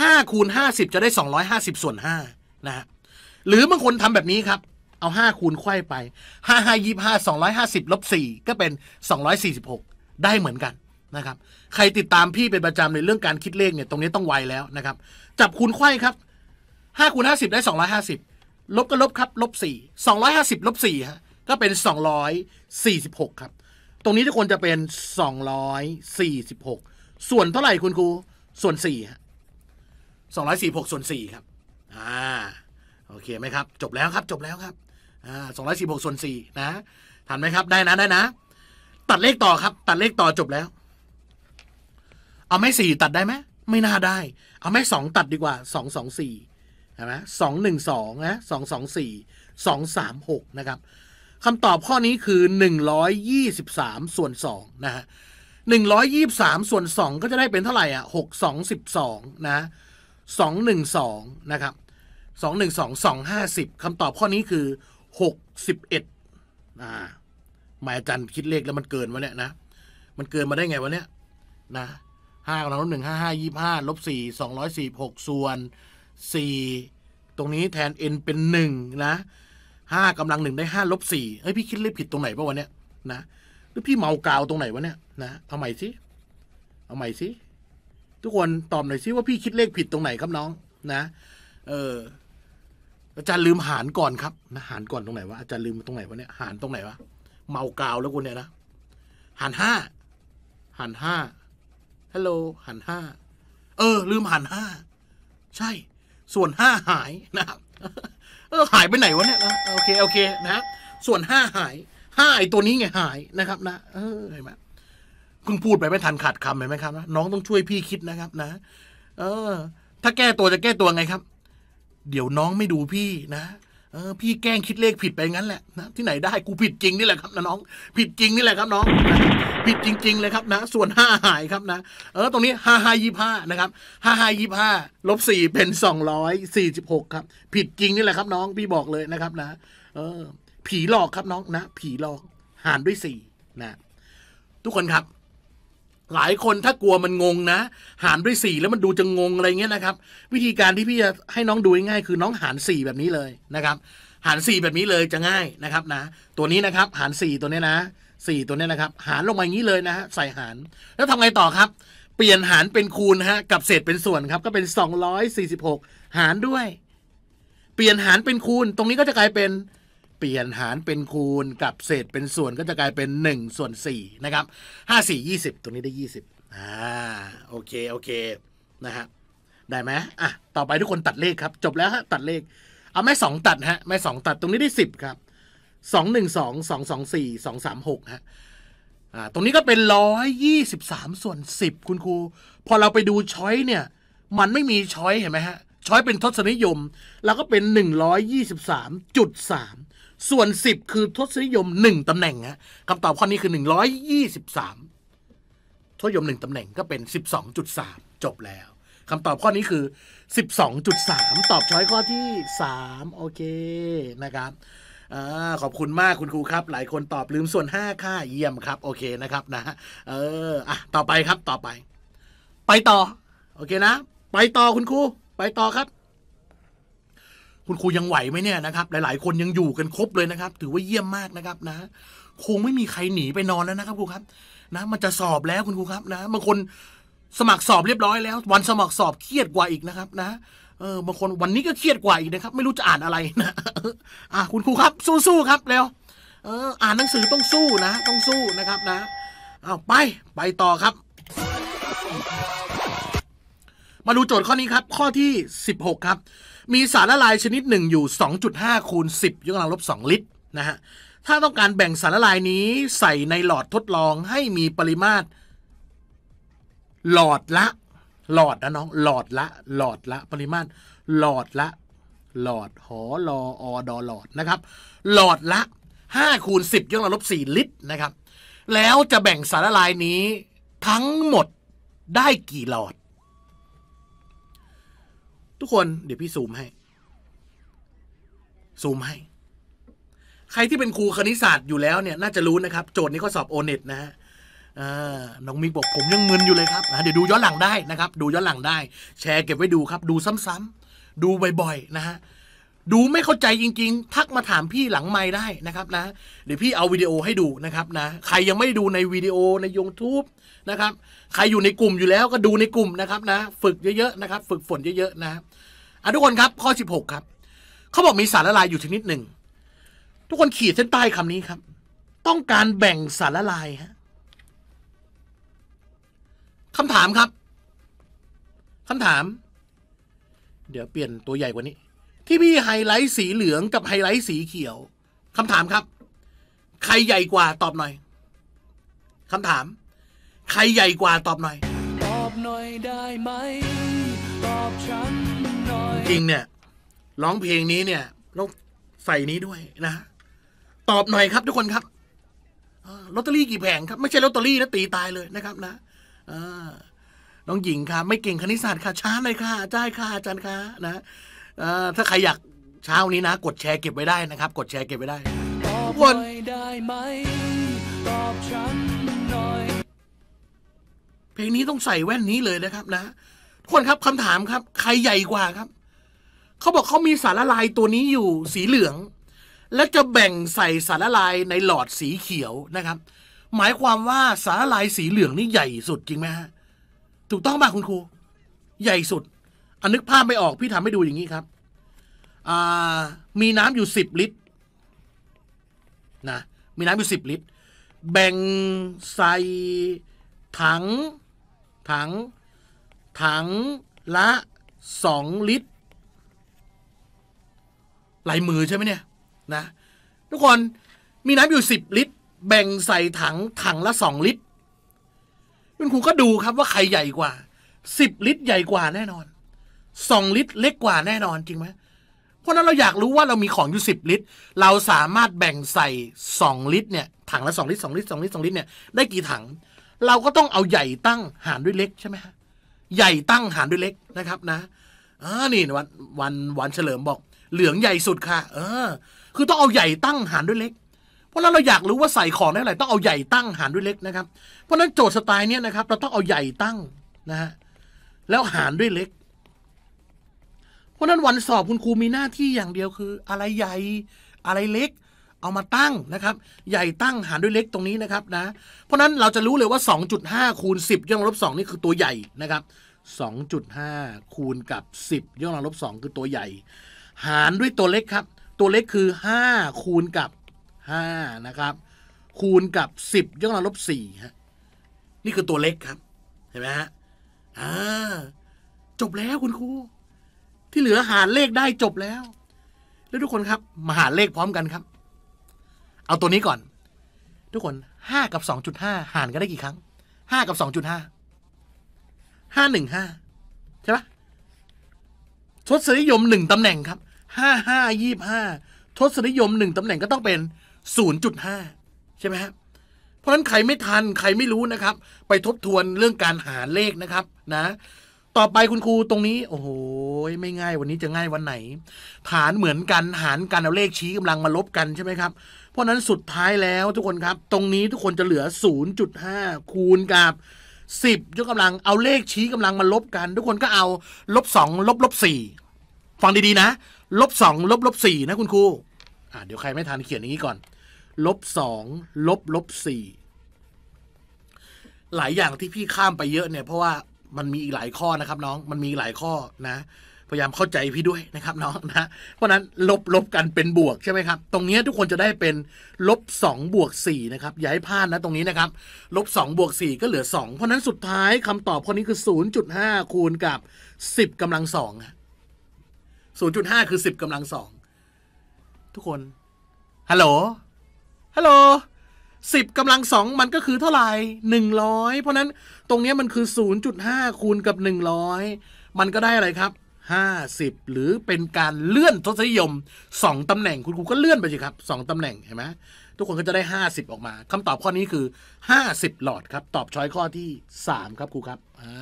ห้าคูณห้าสิบจะได้สองร้อยห้าสิบส่วนห้านะหรือบางคนทำแบบนี้ครับเอาห้าคูณไข่ไปห้าห้ายี่ห้าสองร้อยห้าสิบลบสี่ก็เป็นสองร้อยสี่สิบหกได้เหมือนกันนะครับใครติดตามพี่เป็นประจำในเรื่องการคิดเลขเนี่ยตรงนี้ต้องไวแล้วนะครับจับคูณไข่ครับห้าคูณห้าสิบได้สองร้อยห้าสิบลบก็ลบครับ ลบสี่สองร้อยห้าสิบลบสี่ฮะ ก็เป็นสองร้อยสี่สิบหกครับ ตรงนี้ทุกคนจะเป็นสองร้อยสี่สิบหกส่วนเท่าไหร่คุณครูส่วนสี่ฮะสองร้อยสี่หกส่วนสี่ครับ อ่าโอเคไหมครับ จบแล้วครับ จบแล้วครับ อ่าสองร้อยสี่หกส่วนสี่นะทันไหมครับ ได้นะได้นะ ตัดเลขต่อครับ ตัดเลขต่อจบแล้ว เอาไม่สี่ตัดได้ไหม ไม่น่าได้ เอาไม่สองตัดดีกว่าสองสองสี่ช่ไหมสองหนึ่งสองนะสองสองสี่สองสามหกนะครับคำตอบข้อนี้คือหนึ่งร้อยยี่สิบสามส่วนสองนะฮะหนึ่งร้อยยี่สามส่วนสองก็จะได้เป็นเท่าไหร่อ่ะหกสองสิบสองนะสองหนึ่งสองนะครับสองหนึ่งสองสองห้าสิบคำตอบข้อนี้คือหกสิบเอ็ดอ่าหมายอาจารย์คิดเลขแล้วมันเกินวะเนี่ยนะมันเกินมาได้ไงวะเนี่ยนะห้ากำลังลบหนึ่งห้าห้ายี่ห้าลบสี่สองร้อยสี่หกส่วน4ตรงนี้แทน n เป็น1นะ5กำลังหนึ่งได้5ลบ4เฮ้ยพี่คิดเลขผิดตรงไหนปะวันเนี้ยนะหรือพี่เมากาวตรงไหนวะเนี้ยนะเอาใหม่สิเอาใหม่สิทุกคนตอบหน่อยสิว่าพี่คิดเลขผิดตรงไหนครับน้อง นะ เออ อาจารย์ลืมหารก่อนครับนะหารก่อนตรงไหนวะอาจารย์ลืมตรงไหนวะเนี้ยหารตรงไหนวะเมากาวแล้วคนเนี้ยนะหารห้าหารห้าฮัลโหลหารห้าเออ ลืมหารห้าใช่ส่วนห้าหายนะครับ เออหายไปไหนวะเนี่ยนะโอเคโอเคนะส่วนห้าหายห้าไอตัวนี้ไงหายนะครับนะเออเห็นไหมเพิ่งพูดไปไม่ทันขาดคำเห็นไหมครับนะ น้องต้องช่วยพี่คิดนะครับนะเออถ้าแก้ตัวจะแก้ตัวไงครับ เดี๋ยวน้องไม่ดูพี่นะเออพี่แกล้ง คิดเลขผิดไปงั้นแหละนะที่ไหนได้ กูผิดจริงนี่แหละครับนะน้อง ผิดจริงนี่แหละครับน้อง ผิดจริง ๆ เลยครับนะ ส่วนห้าหายครับนะ เออตรงนี้ห้าห้ายี่ห้านะครับห้าห้ายี่ห้าลบสี่เป็นสองร้อยสี่สิบหกครับ ผิดจริง นี่แหละครับน้องพี่บอกเลยนะครับนะ เออ ผีหลอกครับน้องนะ ผีหลอกหารด้วยสี่นะ ทุกคนครับหลายคนถ้ากลัวมันงงนะ หารด้วยสี่แล้วมันดูจะงงอะไรเงี้ยนะครับ วิธีการที่พี่จะให้น้องดูง่ายคือน้องหารสี่แบบนี้เลยนะครับ หารสี่แบบนี้เลยจะง่ายนะครับ นะ ตัวนี้นะครับ หารสี่ตัวนี้นะ สี่ตัวนี้นะครับ หารลงมาอย่างนี้เลยนะฮะใส่หาร แล้วทำไงต่อครับ เปลี่ยนหารเป็นคูณฮะกับเศษเป็นส่วนครับ ก็เป็น246หารด้วย เปลี่ยนหารเป็นคูณ ตรงนี้ก็จะกลายเป็นเปลี่ยนหารเป็นคูณกับเศษเป็นส่วนก็จะกลายเป็น 1 ส่วน4นะครับ5 4 20 ตรงนี้ได้ 20อ่าโอเค โอเคนะฮะได้ไหมอ่ะต่อไปทุกคนตัดเลขครับ จบแล้วฮะตัดเลข เอาแม่สองตัดฮะแม่สองตัดตรงนี้ได้ 10 ครับ 2 1 2 2 2 4 2 3 6ฮะอ่าตรงนี้ก็เป็น 123 ส่วน 10คุณครูพอเราไปดูช้อยเนี่ยมันไม่มีช้อยเห็นไหมฮะช้อยเป็นทศนิยมแล้วก็เป็น 123.3ส่วน 10 คือทศนิยม 1ตำแหน่งฮะคำตอบข้อนี้คือ 123ทศนิยม 1 ตำแหน่งก็เป็น 12.3 จบแล้วคำตอบข้อนี้คือ 12.3 ตอบช้อยข้อที่3โอเคนะครับอขอบคุณมากคุณครูครับ หลายคนตอบลืมส่วน 5 ค่า เยี่ยมครับโอเคนะครับนะเอออ่ะต่อไปครับต่อไป ไปต่อโอเคนะ ไปต่อคุณครูไปต่อครับคุณครูยังไหวไหมเนี่ยนะครับหลายๆ คนยังอยู่กันครบเลยนะครับ ถือว่าเยี่ยมมากนะครับนะคงไม่มีใครหนีไปนอนแล้วนะครับครูครับนะมันจะสอบแล้วคุณครูครับนะบางคนสมัครสอบเรียบร้อยแล้ว วันสมัครสอบเครียดกว่าอีกนะครับ นะ เออบางคนวันนี้ก็เครียดกว่าอีกนะครับ ไม่รู้จะอ่านอะไรนะอ่ะคุณครูครับ สู้ๆครับเร็วเออ อ่านหนังสือต้องสู้นะ ต้องสู้นะครับนะเอาไปไปต่อครับ มาดูโจทย์ข้อนี้ครับ ข้อที่16ครับมีสารละลายชนิดหนึ่งอยู่ 2.5 คูณ 10 ยกกำลังลบ 2 ลิตรนะฮะ ถ้าต้องการแบ่งสารละลายนี้ใส่ในหลอดทดลองให้มีปริมาตร หลอดละหลอดนะน้องหลอดละหลอดละปริมาตร หลอดละหลอดหอลออดอหลอดนะครับหลอดละ 5 คูณ 10 ยกกำลังลบ4 ลิตรนะครับแล้วจะแบ่งสารละลายนี้ทั้งหมดได้กี่หลอดทุกคนเดี๋ยวพี่ซูมให้ ซูมให้ ใครที่เป็นครูคณิตศาสตร์อยู่แล้วเนี่ยน่าจะรู้นะครับ โจทย์นี้ก็สอบโอเน็ตนะฮะน้องมิกบอก ผมยังมึนอยู่เลยครับนะเดี๋ยวดูย้อนหลังได้นะครับ ดูย้อนหลังได้ แชร์เก็บไว้ดูครับ ดูซ้ำ ๆ ดูบ่อยๆนะฮะดูไม่เข้าใจจริงๆ ทักมาถามพี่หลังไม้ได้นะครับนะ เดี๋ยวพี่เอาวิดีโอให้ดูนะครับนะใครยังไม่ดูในวิดีโอใน YouTube นะครับใครอยู่ในกลุ่มอยู่แล้วก็ดูในกลุ่มนะครับนะฝึกเยอะๆนะครับ ฝึกฝนเยอะๆนะอะทุกคนครับข้อ 16 ครับ เขาบอกมีสารละลายอยู่ชนิดหนึ่งทุกคนขีดเส้นใต้คำนี้ครับ ต้องการแบ่งสารละลายฮะคำถามครับคำถาม เดี๋ยวเปลี่ยนตัวใหญ่กว่านี้ ที่พี่ไฮไลท์สีเหลืองกับไฮไลท์สีเขียวคำถามครับ ใครใหญ่กว่าตอบหน่อยคำถามใครใหญ่กว่า ตอบหน่อย ตอบหน่อย ได้ไหม ตอบฉันหน่อยจริงเนี่ยร้องเพลงนี้เนี่ยต้องใส่นี้ด้วยนะ ตอบหน่อยครับ ทุกคนครับลอตเตอรี่กี่แผงครับไม่ใช่ลอตเตอรี่นะตีตายเลยนะครับ นะน้องหญิงครับ ไม่เก่งคณิตศาสตร์ค่ะ ช้าหน่อยค่ะจ้าค่ะอาจารย์ค่ะนะถ้าใครอยากเช้านี้นะกดแชร์เก็บไว้ได้นะครับ กดแชร์เก็บไว้ได้ทุได้ไหม ตอบฉันเพลงนี้ต้องใส่แว่นนี้เลยนะครับ นะทุกคนครับคำถามครับ ใครใหญ่กว่าครับ เขาบอกเขามีสารละลายตัวนี้อยู่สีเหลือง และจะแบ่งใส่สารละลายในหลอดสีเขียวนะครับ หมายความว่าสารละลายสีเหลืองนี่ใหญ่สุดจริงไหมฮะถูกต้องป่ะคุณครู ใหญ่สุด อันนึกภาพไม่ออกพี่ทำให้ดูอย่างนี้ครับมีน้ำอยู่สิบลิตร นะมีน้ำอยู่สิบลิตร แบ่งใส่ถังถัง ถังละสองลิตรลายมือใช่ไหมเนี่ยนะทุกคนมีน้ำอยู่สิบลิตร แบ่งใส่ถังถังละสองลิตร คุณครูก็ดูครับว่าใครใหญ่กว่าสิบลิตรใหญ่กว่าแน่นอนสองลิตรเล็กกว่าแน่นอนจริงไหมเพราะนั้นเราอยากรู้ว่าเรามีของอยู่สิบลิตร เราสามารถแบ่งใส่สองลิตรเนี่ยถังละสองลิตรสองลิตรสองลิตรสองลิตรเนี่ยได้กี่ถังเราก็ต้องเอาใหญ่ตั้งหารด้วยเล็กใช่ไหมฮะใหญ่ตั้งหารด้วยเล็กนะครับ นะอ่านี่วันวันวันเฉลิมบอกเหลืองใหญ่สุดค่ะ เออ คือต้องเอาใหญ่ตั้งหารด้วยเล็ก เพราะนั้นเราอยากรู้ว่าใส่ของได้ไรต้องเอาใหญ่ตั้งหารด้วยเล็กนะครับเพราะนั้นโจทย์สไตล์เนี้ยนะครับเราต้องเอาใหญ่ตั้งนะฮะแล้วหารด้วยเล็ก เพราะนั้นวันสอบคุณครูมีหน้าที่อย่างเดียวคือ อะไรใหญ่อะไรเล็กเอามาตั้งนะครับ ใหญ่ตั้งหารด้วยเล็กตรงนี้นะครับ นะ เพราะนั้นเราจะรู้เลยว่า 2.5คูณ10ย่อมลบ2นี่คือตัวใหญ่นะครับ2.5คูณกับ10ย่อมลบ2คือตัวใหญ่ หารด้วยตัวเล็กครับ ตัวเล็กคือ5คูณกับ5นะครับ คูณกับ10ย่อมลบ4ฮะนี่คือตัวเล็กครับ เห็นไหมฮะอ่าจบแล้วคุณครูที่เหลือหารเลขได้จบแล้ว แล้วทุกคนครับมาหารเลขพร้อมกันครับเอาตัวนี้ก่อน ทุกคนห้ากับสองจุดห้าหารกันได้กี่ครั้งห้ากับสองจุดห้าห้าหนึ่งห้าใช่ปะทศนิยมหนึ่งตำแหน่งครับห้าห้ายี่ห้าทศนิยมหนึ่งตำแหน่งก็ต้องเป็นศูนย์จุดห้าใช่ไหมครับเพราะฉะนั้นใครไม่ทันใครไม่รู้นะครับ ไปทบทวนเรื่องการหาเลขนะครับนะ ต่อไปคุณครูตรงนี้ โอ้โหไม่ง่ายวันนี้จะง่ายวันไหนฐานเหมือนกันหารกันเอาเลขชี้กำลังมาลบกันใช่ไหมครับเพราะนั้นสุดท้ายแล้วทุกคนครับ ตรงนี้ทุกคนจะเหลือ 0.5 คูณกับ 10 ยกกำลังเอาเลขชี้กำลังมาลบกัน ทุกคนก็เอาลบ 2 ลบลบ4 ฟังดี ๆ นะ ลบ 2 ลบลบ4นะคุณครูอ่าเดี๋ยวใครไม่ทันเขียนอย่างนี้ก่อน ลบ 2 ลบลบ 4 หลายอย่างที่พี่ข้ามไปเยอะเนี่ย เพราะว่ามันมีอีกหลายข้อนะครับน้อง มันมีหลายข้อนะพยายามเข้าใจพี่ด้วยนะครับน้องนะ เพราะนั้นลบลบกันเป็นบวกใช่ไหมครับ ตรงนี้ทุกคนจะได้เป็นลบ2บวก4นะครับอย่าให้พลาดนะตรงนี้นะครับลบ2บวก4ก็เหลือ 2 เพราะนั้นสุดท้ายคำตอบคนนี้คือ 0.5คูณกับ 10กำลังสอง0.5 คือ 10กำลังสองทุกคนฮัลโหลฮัลโหลสิบกำลังสองมันก็คือเท่าไหร่หนึ่งร้อยเพราะนั้นตรงนี้มันคือศูนย์จุดห้าคูณกับหนึ่งร้อยมันก็ได้อะไรครับ50 หรือเป็นการเลื่อนทศนิยม 2ตำแหน่งคุณครูก็เลื่อนไปสิครับ 2ตำแหน่งเห็นไหมทุกคนก็จะได้ 50 ออกมา คำตอบข้อนี้คือ 50 หลอดครับตอบช้อยข้อที่ 3 ครับครูครับอ่า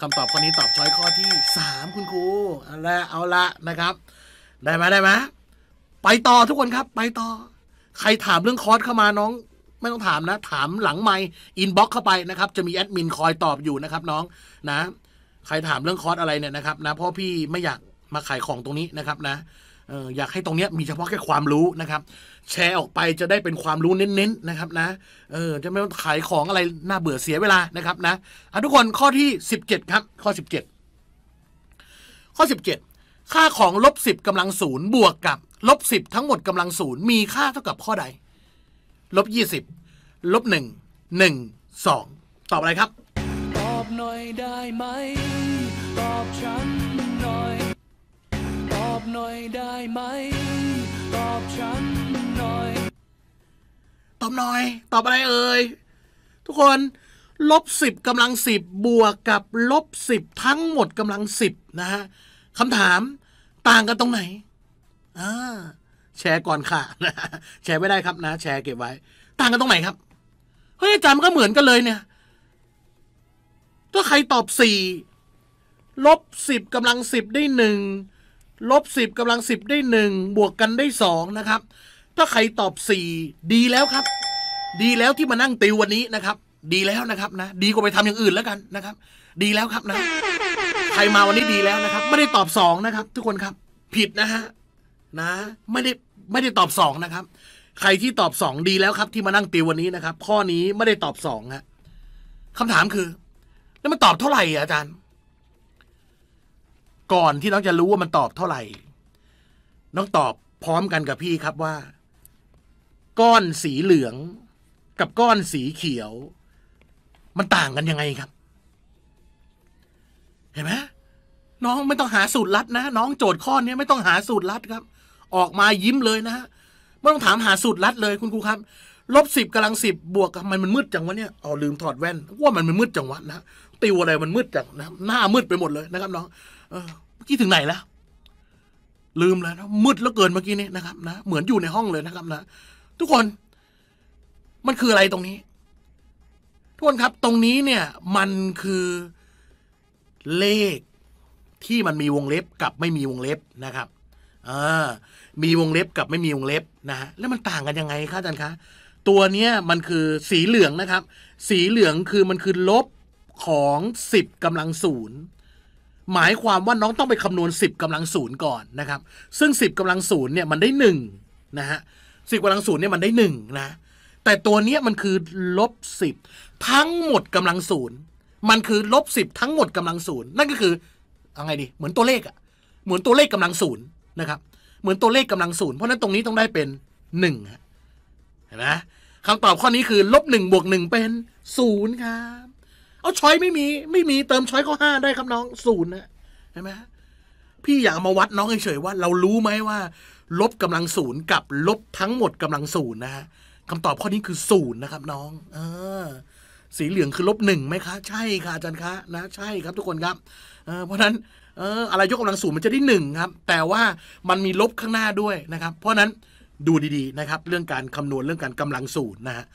คำตอบข้อนี้ตอบช้อยข้อที่ 3 คุณครูเอาละเอาละนะครับ ได้ไหมได้ไหมไปต่อทุกคนครับ ไปต่อใครถามเรื่องคอร์สเข้ามาน้อง ไม่ต้องถามนะ ถามหลังไมค์อินบ็อกเข้าไปนะครับ จะมีแอดมินคอยตอบอยู่นะครับ น้องนะใครถามเรื่องคอร์สอะไรเนี่ยนะครับ นะเพราะพี่ไม่อยากมาขายของตรงนี้นะครับ นะอยากให้ตรงนี้มีเฉพาะแค่ความรู้นะครับ แชร์ออกไปจะได้เป็นความรู้เน้นๆนะครับ นะ เออจะไม่ขายของอะไรน่าเบื่อเสียเวลานะครับ นะอะทุกคนข้อที่ 17 ครับ ข้อ 17 ข้อ 17ค่าของลบสิบกำลังศูนย์บวกกับลบสิบทั้งหมดกำลังศูนย์มีค่าเท่ากับข้อใดลบยี่สิบลบหนึ่งหนึ่งสองตอบอะไรครับน่อยได้ไหม ตอบฉันหน่อยตอบหน่อยได้ไหมตอบฉันหน่อยตอบหน่อย ตอบอะไรเอ่ยทุกคนลบสิบกำลังสิบบวกกับลบสิบทั้งหมดกำลังสิบนะฮะคำถาม ต่างกันตรงไหน อ่าแชร์ก่อนค่ะ แชร์ไม่ได้ครับนะ แชร์เก็บไว้ ต่างกันตรงไหนครับ เฮ้ยอาจารย์มันก็เหมือนกันเลยเนี่ยถ้าใครตอบสี่ลบสิบกำลังสิบได้หนึ่งลบสิบกำลังสิบได้หนึ่งบวกกันได้สองนะครับ ถ้าใครตอบสี่ดีแล้วครับ ดีแล้วที่มานั่งติววันนี้นะครับ ดีแล้วนะครับนะ ดีกว่าไปทำอย่างอื่นแล้วกันนะครับ ดีแล้วครับนะ ใครมาวันนี้ดีแล้วนะครับ ไม่ได้ตอบสองนะครับ ทุกคนครับ ผิดนะฮะนะ ไม่ได้ไม่ได้ตอบสองนะครับ ใครที่ตอบสองดีแล้วครับ ที่มานั่งติววันนี้นะครับ ข้อนี้ไม่ได้ตอบสองฮะคำถามคือแล้วมันตอบเท่าไหร่อาจารย์ ก่อนที่น้องจะรู้ว่ามันตอบเท่าไหร่ น้องตอบพร้อมกันกับพี่ครับว่า ก้อนสีเหลือง กับก้อนสีเขียว มันต่างกันยังไงครับ เห็นไหมน้องไม่ต้องหาสูตรลัดนะน้องโจทย์ข้อนี้ไม่ต้องหาสูตรลัดครับ ออกมายิ้มเลยนะฮะไม่ต้องถามหาสูตรลัดเลย คุณครูครับลบสิบกำลังสิบบวก มันมันมืดจังวะเนี่ยเอาลืมถอดแว่นว่ามันมันมืดจังวะนะติวอะไรมันมืดจากนะหน้ามืดไปหมดเลยนะครับ น้องเมื่อกี้ถึงไหนแล้วลืมแล้วนะมืดแล้วเกินเมื่อกี้นี้นะครับนะเหมือนอยู่ในห้องเลยนะครับ นะทุกคน มันคืออะไรตรงนี้ทุกคนครับ ตรงนี้เนี่ย มันคือเลขที่มันมีวงเล็บกับ ไม่มีวงเล็บนะครับ เออ มีวงเล็บกับไม่มีวงเล็บ นะฮะแล้วมันต่างกันยังไงครับอาจารย์คะตัวเนี้ยมันคือสีเหลืองนะครับ สีเหลืองคือมันคือลบของ 10 กำลังศูนย์หมายความว่าน้องต้องไปคำนวณ 10 กำลังศูนย์ก่อนนะครับ ซึ่ง 10 กำลังศูนย์เนี่ยมันได้1นะฮะสิบกำลังศูนย์เนี่ยมันได้ 1 นะ แต่ตัวเนี้ยมันคือ ลบ 10 ทั้งหมดกำลังศูนย์มันคือลบ 10 ทั้งหมดกำลังศูนย์นั่นก็คืออะไรดี เหมือนตัวเลขอะเหมือนตัวเลขกำลังศูนย์นะครับเหมือนตัวเลขกำลังศูนย์เพราะนั้นตรงนี้ต้องได้เป็น1เห็นไหมคำตอบข้อนี้คือลบ1บวก1เป็น0ครับเอาช้อยไม่มีไม่มีเติมช้อยก็ห้าได้ครับน้องศูนย์นะเห็นไหมพี่อยากมาวัดน้องเฉยๆว่า เรารู้ไหมว่า ลบกำลังศูนย์กับลบทั้งหมดกำลังศูนย์นะฮะคำตอบข้อนี้คือศูนย์นะครับ น้อง เออสีเหลืองคือลบหนึ่งไหมคะใช่ค่ะอาจารย์คะนะใช่ครับทุกคนครับเพราะนั้นเอออะไรยกกำลังศูนย์มันจะได้หนึ่งครับ แต่ว่ามันมีลบข้างหน้าด้วยนะครับ เพราะนั้นดูดีๆนะครับ เรื่องการคำนวณเรื่องการกำลังศูนย์นะฮะ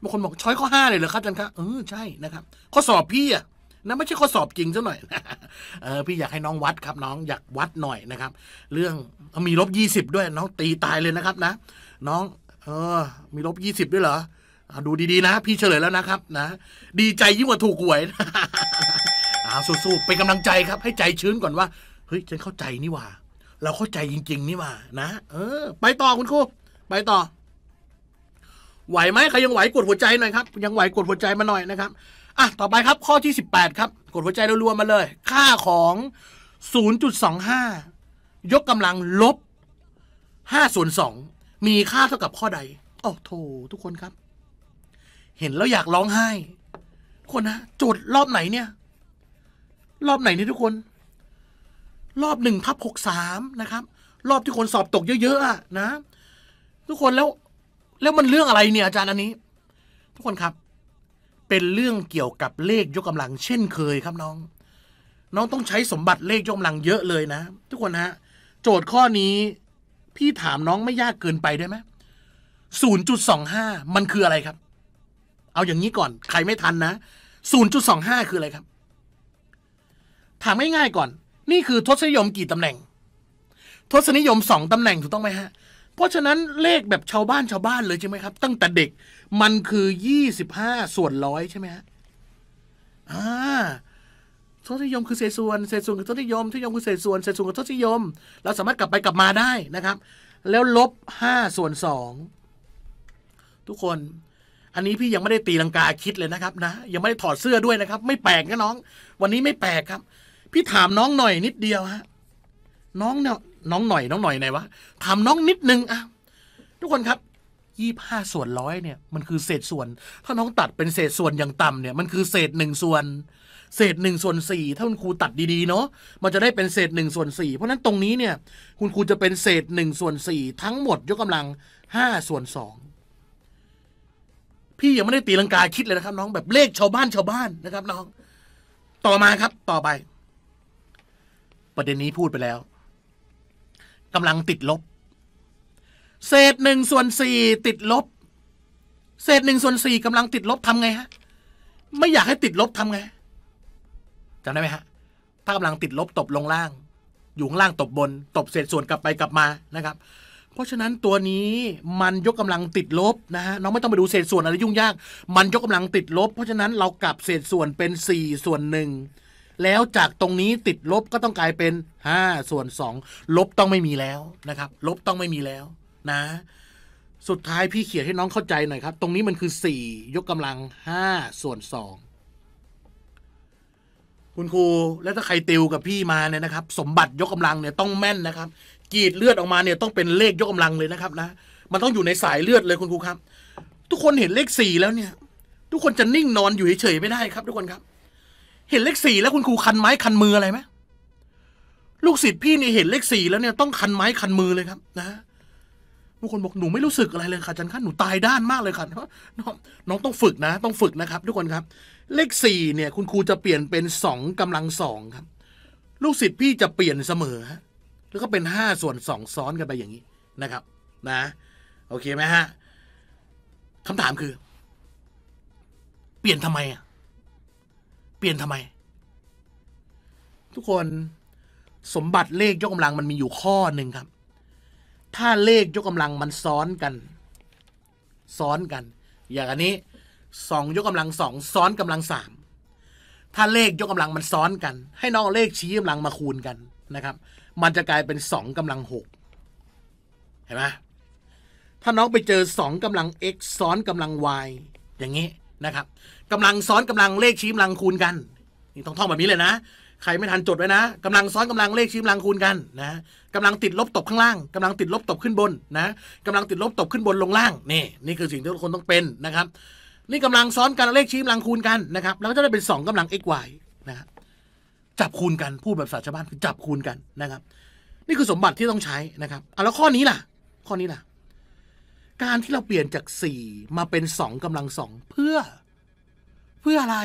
บางคนบอกช้อยข้อห้าเลยเหรอครับอาจารย์คะเออใช่นะครับ ข้อสอบพี่อ่ะนะไม่ใช่ข้อสอบจริงซะหน่อยเออพี่อยากให้น้องวัดครับ น้องอยากวัดหน่อยนะครับ เรื่องมีลบยี่สิบด้วย น้องตีตายเลยนะครับนะ น้อง เออ มีลบยี่สิบด้วยเหรอดูดีๆนะพี่เฉลยแล้วนะครับ นะ ดีใจยิ่งกว่าถูกหวยอาสู้ๆเป็นกำลังใจครับ ให้ใจชื้นก่อนว่าเฮ้ยฉันเข้าใจนี่ว่า เราเข้าใจจริงๆ นี่ว่านะเออไปต่อคุณครูไปต่อไหวไหมใครยังไหวกดหัวใจหน่อยครับยังไหวกดหัวใจมาหน่อยนะครับอ่ะต่อไปครับ ข้อที่18ครับ กดหัวใจรัวๆมาเลย ค่าของ0.25ยกกำลังลบ5ส่วน2มีค่าเท่ากับข้อใดโอ้โททุกคนครับ เห็นแล้วอยากร้องไห้ คนนะโจทย์รอบไหนเนี่ย รอบไหนเนี่ยทุกคน รอบหนึ่งทับหกสามนะครับ รอบที่คนสอบตกเยอะๆนะทุกคนแล้วแล้วมันเรื่องอะไรเนี่ยอาจารย์อันนี้ ทุกคนครับ เป็นเรื่องเกี่ยวกับเลขยกกำลัง เช่นเคยครับน้อง น้องต้องใช้สมบัติเลขยกกำลังเยอะเลยนะ ทุกคนฮะโจทย์ข้อนี้พี่ถามน้องไม่ยากเกินไปได้ไหมศูนย์จุดสองห้ามันคืออะไรครับ เอาอย่างนี้ก่อน ใครไม่ทันนะศูนย์จุดสองห้าคืออะไรครับ ถามง่ายๆก่อน นี่คือทศนิยมกี่ตำแหน่ง ทศนิยมสองตำแหน่งถูกต้องไหมฮะเพราะฉะนั้นเลขแบบชาวบ้านชาวบ้านเลยใช่ไหมครับ ตั้งแต่เด็กมันคือยี่สิบห้าส่วนร้อยใช่ไหมฮะอ่าทศนิยมคือเศษส่วนเศษส่วนคือทศนิยมทศนิยมคือเศษส่วนเศษส่วนคือทศนิยม เราสามารถกลับไปกลับมาได้นะครับ แล้วลบห้าส่วนสองทุกคนอันนี้พี่ยังไม่ได้ตีลังกาคิดเลยนะครับนะยังไม่ได้ถอดเสื้อด้วยนะครับ ไม่แปลกนะน้อง วันนี้ไม่แปลกครับ พี่ถามน้องหน่อยนิดเดียวฮะน้องเนี่ยน้องหน่อย น้องหน่อยไหนวะถามน้องนิดนึงอ่ะ ทุกคนครับ ยี่ห้าส่วนร้อยเนี่ยมันคือเศษส่วน ถ้าน้องตัดเป็นเศษส่วนอย่างต่ำเนี่ย มันคือเศษหนึ่งส่วน เศษหนึ่งส่วนสี่ถ้าคุณครูตัดดีๆ เนาะ มันจะได้เป็นเศษหนึ่งส่วนสี่ เพราะนั้นตรงนี้เนี่ย คุณครูจะเป็นเศษหนึ่งส่วนสี่ทั้งหมด ยกกำลังห้าส่วนสอง พี่ยังไม่ได้ตีลังกาคิดเลยนะครับ น้องแบบเลขชาวบ้านชาวบ้านนะครับ น้อง ต่อมาครับ ต่อไป ประเด็นนี้พูดไปแล้วกำลังติดลบ เศษหนึ่งส่วนสี่ติดลบ เศษหนึ่งส่วนสี่กำลังติดลบทำไงฮะไม่อยากให้ติดลบทำไงจำได้ไหมฮะถ้ากำลังติดลบตบลงล่าง อยู่ข้างล่างตบบน ตบเศษส่วนกลับไปกลับมานะครับ เพราะฉะนั้นตัวนี้มันยกกำลังติดลบนะฮะน้องไม่ต้องไปดูเศษส่วนอะไรยุ่งยาก มันยกกำลังติดลบ เพราะฉะนั้นเรากลับเศษส่วนเป็น4ส่วนหนึ่งแล้วจากตรงนี้ติดลบก็ต้องกลายเป็น5ส่วน2ลบต้องไม่มีแล้วนะครับ ลบต้องไม่มีแล้วนะ สุดท้ายพี่เขียนให้น้องเข้าใจหน่อยครับ ตรงนี้มันคือ 4 ยกกำลัง5ส่วน2คุณครูแล้วถ้าใครติวกับพี่มาเนี่ยนะครับ สมบัติยกกำลังเนี่ยต้องแม่นนะครับกรีดเลือดออกมาเนี่ยต้องเป็นเลขยกกำลังเลยนะครับนะ มันต้องอยู่ในสายเลือดเลยคุณครูครับ ทุกคนเห็นเลขสี่แล้วเนี่ย ทุกคนจะนิ่งนอนอยู่เฉยๆไม่ได้ครับทุกคนครับเห็นเลขสี่แล้วคุณครูคันไม้คันมืออะไรไหมลูกศิษย์พี่เนี่ยเห็นเลขสี่แล้วเนี่ยต้องคันไม้คันมือเลยครับ นะบางคนบอกหนูไม่รู้สึกอะไรเลยค่ะอาจารย์คะหนูตายด้านมากเลยค่ะน้องน้องต้องฝึกนะ ต้องฝึกนะครับทุกคนครับ เลขสี่เนี่ย คุณครูจะเปลี่ยนเป็นสองกำลังสองครับ ลูกศิษย์พี่จะเปลี่ยนเสมอฮะแล้วก็เป็นห้าส่วนสองซ้อนกันไปอย่างนี้นะครับ นะ โอเคไหมฮะคำถามคือ เปลี่ยนทำไมอ่ะเปลี่ยนทำไม ทุกคนสมบัติเลขยกกำลังมันมีอยู่ข้อหนึ่งครับ ถ้าเลขยกกำลังมันซ้อนกัน ซ้อนกันอย่างอันนี้สองยกกำลังสองซ้อนกำลังสามถ้าเลขยกกำลังมันซ้อนกัน ให้น้องเลขชี้กำลังมาคูณกันนะครับ มันจะกลายเป็นสองกำลังหกเห็นไหมถ้าน้องไปเจอสองกำลัง x ซ้อนกำลัง y อย่างนี้นะครับกำลังซ้อนกำลังเลขชี้กำลังคูณกันนี่ต้องท่องแบบนี้เลยนะใครไม่ทันจดไว้นะ กำลังซ้อนกำลังเลขชี้กำลังคูณกันนะกำลังติดลบตบข้างล่าง กำลังติดลบตบขึ้นบนนะกำลังติดลบตบขึ้นบนลงล่าง นี่นี่คือสิ่งที่ทุกคนต้องเป็นนะครับ นี่กำลังซ้อนกันเลขชี้กำลังคูณกันนะครับแล้วก็จะได้เป็น 2 กำลัง x y นะครับจับคูณกันพูดแบบศาสตร์ชาวบ้านคือจับคูณกันนะครับ นี่คือสมบัติที่ต้องใช้นะครับเอาแล้วข้อนี้ล่ะ ข้อนี้ล่ะการที่เราเปลี่ยนจากสี่มาเป็นสองกำลังสองเพื่อ เพื่ออะไร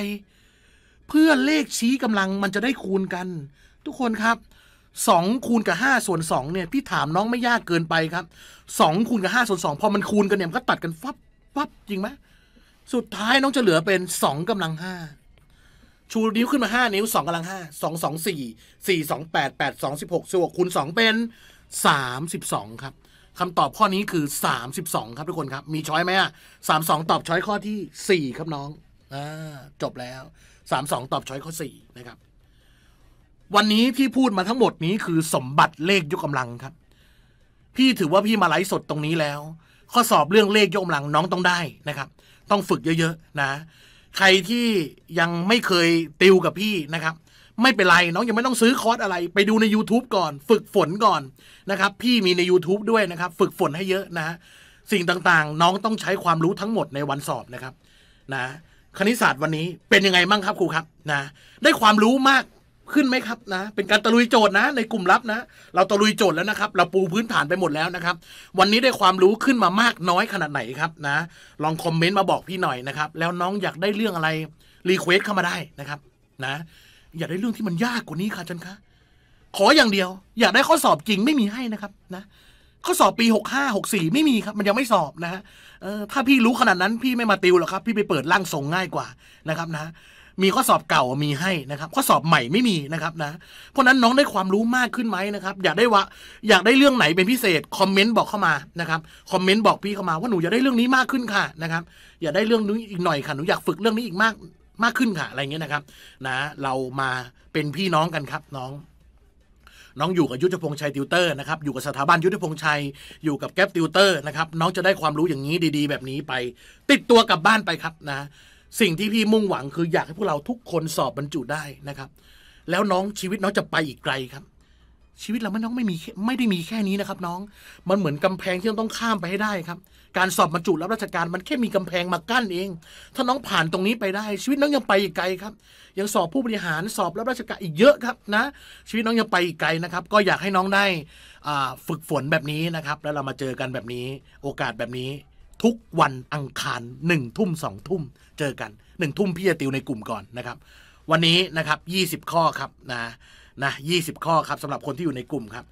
เพื่อเลขชี้กำลังมันจะได้คูณกัน ทุกคนครับสองคูณกับห้าส่วนสองเนี่ย พี่ถามน้องไม่ยากเกินไปครับสองคูณกับห้าส่วนสองพอมันคูณกันเนี่ยมันก็ตัดกันฟับฟับจริงไหมสุดท้ายน้องจะเหลือเป็นสองกำลังห้าชูนิ้วขึ้นมาห้านิ้วสองกำลังห้าสองสองสี่สี่สองแปดแปดสองสิบหกสิบหกคูณสองเป็นสามสิบสองครับคำตอบข้อนี้คือ32ครับทุกคนครับ มีช้อยไหมอ่ะสามสองตอบช้อยข้อ ที่ 4 ครับน้องอ่าจบแล้ว32 ตอบช้อยข้อ4นะครับ วันนี้ที่พูดมาทั้งหมดนี้คือสมบัติเลขยกกาลังครับ พี่ถือว่าพี่มาไลฟ์สดตรงนี้แล้ว ข้อสอบเรื่องเลขยกกาลังน้องต้องได้นะครับ ต้องฝึกเยอะ ๆ นะ ใครที่ยังไม่เคยติวกับพี่นะครับไม่เป็นไร น้องยังไม่ต้องซื้อคอร์สอะไร ไปดูใน YouTube ก่อน ฝึกฝนก่อนนะครับ พี่มีใน YouTube ด้วยนะครับ ฝึกฝนให้เยอะนะสิ่งต่างๆ น้องต้องใช้ความรู้ทั้งหมดในวันสอบนะครับนะ คณิตศาสตร์วันนี้เป็นยังไงบ้างครับครูครับนะ ได้ความรู้มากขึ้นไหมครับนะ เป็นการตะลุยโจทย์นะ ในกลุ่มลับนะ เราตะลุยโจทย์ แล้วนะครับ เราปูพื้นฐานไปหมดแล้วนะครับ วันนี้ได้ความรู้ขึ้นมามากน้อยขนาดไหนครับนะ ลองคอมเมนต์มาบอกพี่หน่อยนะครับ แล้วน้องอยากได้เรื่องอะไรรีเควสเข้ามาได้นะครับนะอย่าได้เรื่องที่มันยากกว่านี้ค่ะจันคะ ขออย่างเดียว อยากได้ข้อสอบจริงไม่มีให้นะครับ นะ ข้อสอบปีหกห้าหกสี่ไม่มีครับ มันยังไม่สอบนะฮะถ้าพี่รู้ขนาดนั้นพี่ไม่มาติวหรอกครับ พี่ไปเปิดร่างทรงง่ายกว่านะครับนะ มีข้อสอบเก่ามีให้นะครับ ข้อสอบใหม่ไม่มีนะครับนะ เพราะนั้นน้องได้ความรู้มากขึ้นไหมนะครับ อยากได้ว่า อยากได้เรื่องไหนเป็นพิเศษคอมเมนต์บอกเข้ามานะครับคอมเมนต์บอกพี่เข้ามาว่าหนูอยากได้เรื่องนี้มากขึ้นค่ะนะครับ อยากได้เรื่องนี้อีกหน่อยค่ะหนูอยากฝึกเรื่องนี้อีกมากมากขึ้นค่ะอะไรเงี้ยนะครับนะเรามาเป็นพี่น้องกันครับ น้อง น้องอยู่กับยุทธพงษ์ชัยติวเตอร์นะครับ อยู่กับสถาบันยุทธพงษ์ชัยอยู่กับแก๊ปติวเตอร์นะครับ น้องจะได้ความรู้อย่างนี้ดีๆ แบบนี้ไป ติดตัวกลับบ้านไปครับนะ สิ่งที่พี่มุ่งหวังคืออยากให้พวกเราทุกคนสอบบรรจุได้นะครับ แล้วน้องชีวิตน้องจะไปอีกไกลครับชีวิตเราไม่น้องไม่มีไม่ได้มีแค่นี้นะครับน้องมันเหมือนกำแพงที่เราต้องข้ามไปให้ได้ครับ การสอบบรรจุรับราชการมันแค่มีกำแพงมากั้นเอง ถ้าน้องผ่านตรงนี้ไปได้ ชีวิตน้องยังไปอีกไกลครับยังสอบผู้บริหารสอบรับราชการอีกเยอะครับนะ ชีวิตน้องยังไปอีกไกลนะครับ ก็อยากให้น้องได้ฝึกฝนแบบนี้นะครับ แล้วเรามาเจอกันแบบนี้ โอกาสแบบนี้ ทุกวันอังคารหนึ่งทุ่มสองทุ่มเจอกันหนึ่งทุ่มพี่จะติวในกลุ่มก่อนนะครับ วันนี้นะครับยี่สิบข้อครับนะนะ20 ข้อครับสำหรับคนที่อยู่ในกลุ่มครับ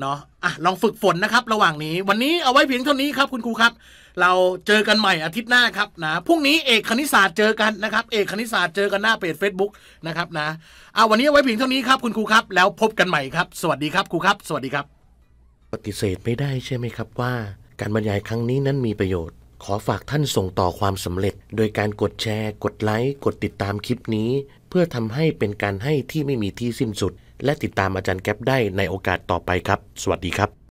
เนาะอ่ะ ลองฝึกฝนนะครับระหว่างนี้ วันนี้เอาไว้เพียงเท่านี้ครับคุณครูครับ เราเจอกันใหม่อาทิตย์หน้าครับนะ พรุ่งนี้เอกคณิตศาสตร์เจอกันนะครับเอกคณิตศาสตร์เจอกันหน้าเพจ Facebook นะครับนะ อ่ะวันนี้เอาไว้เพียงเท่านี้ครับ คุณครูครับ แล้วพบกันใหม่ครับ สวัสดีครับครูครับ สวัสดีครับ ปฏิเสธไม่ได้ใช่ไหมครับว่า การบรรยายครั้งนี้นั้นมีประโยชน์ ขอฝากท่านส่งต่อความสำเร็จ โดยการกดแชร์ กดไลค์ กดติดตามคลิปนี้พื่อทำให้เป็นการให้ที่ไม่มีที่สิ้นสุด และติดตามอาจารย์แก๊ปได้ในโอกาสต่อไปครับ สวัสดีครับ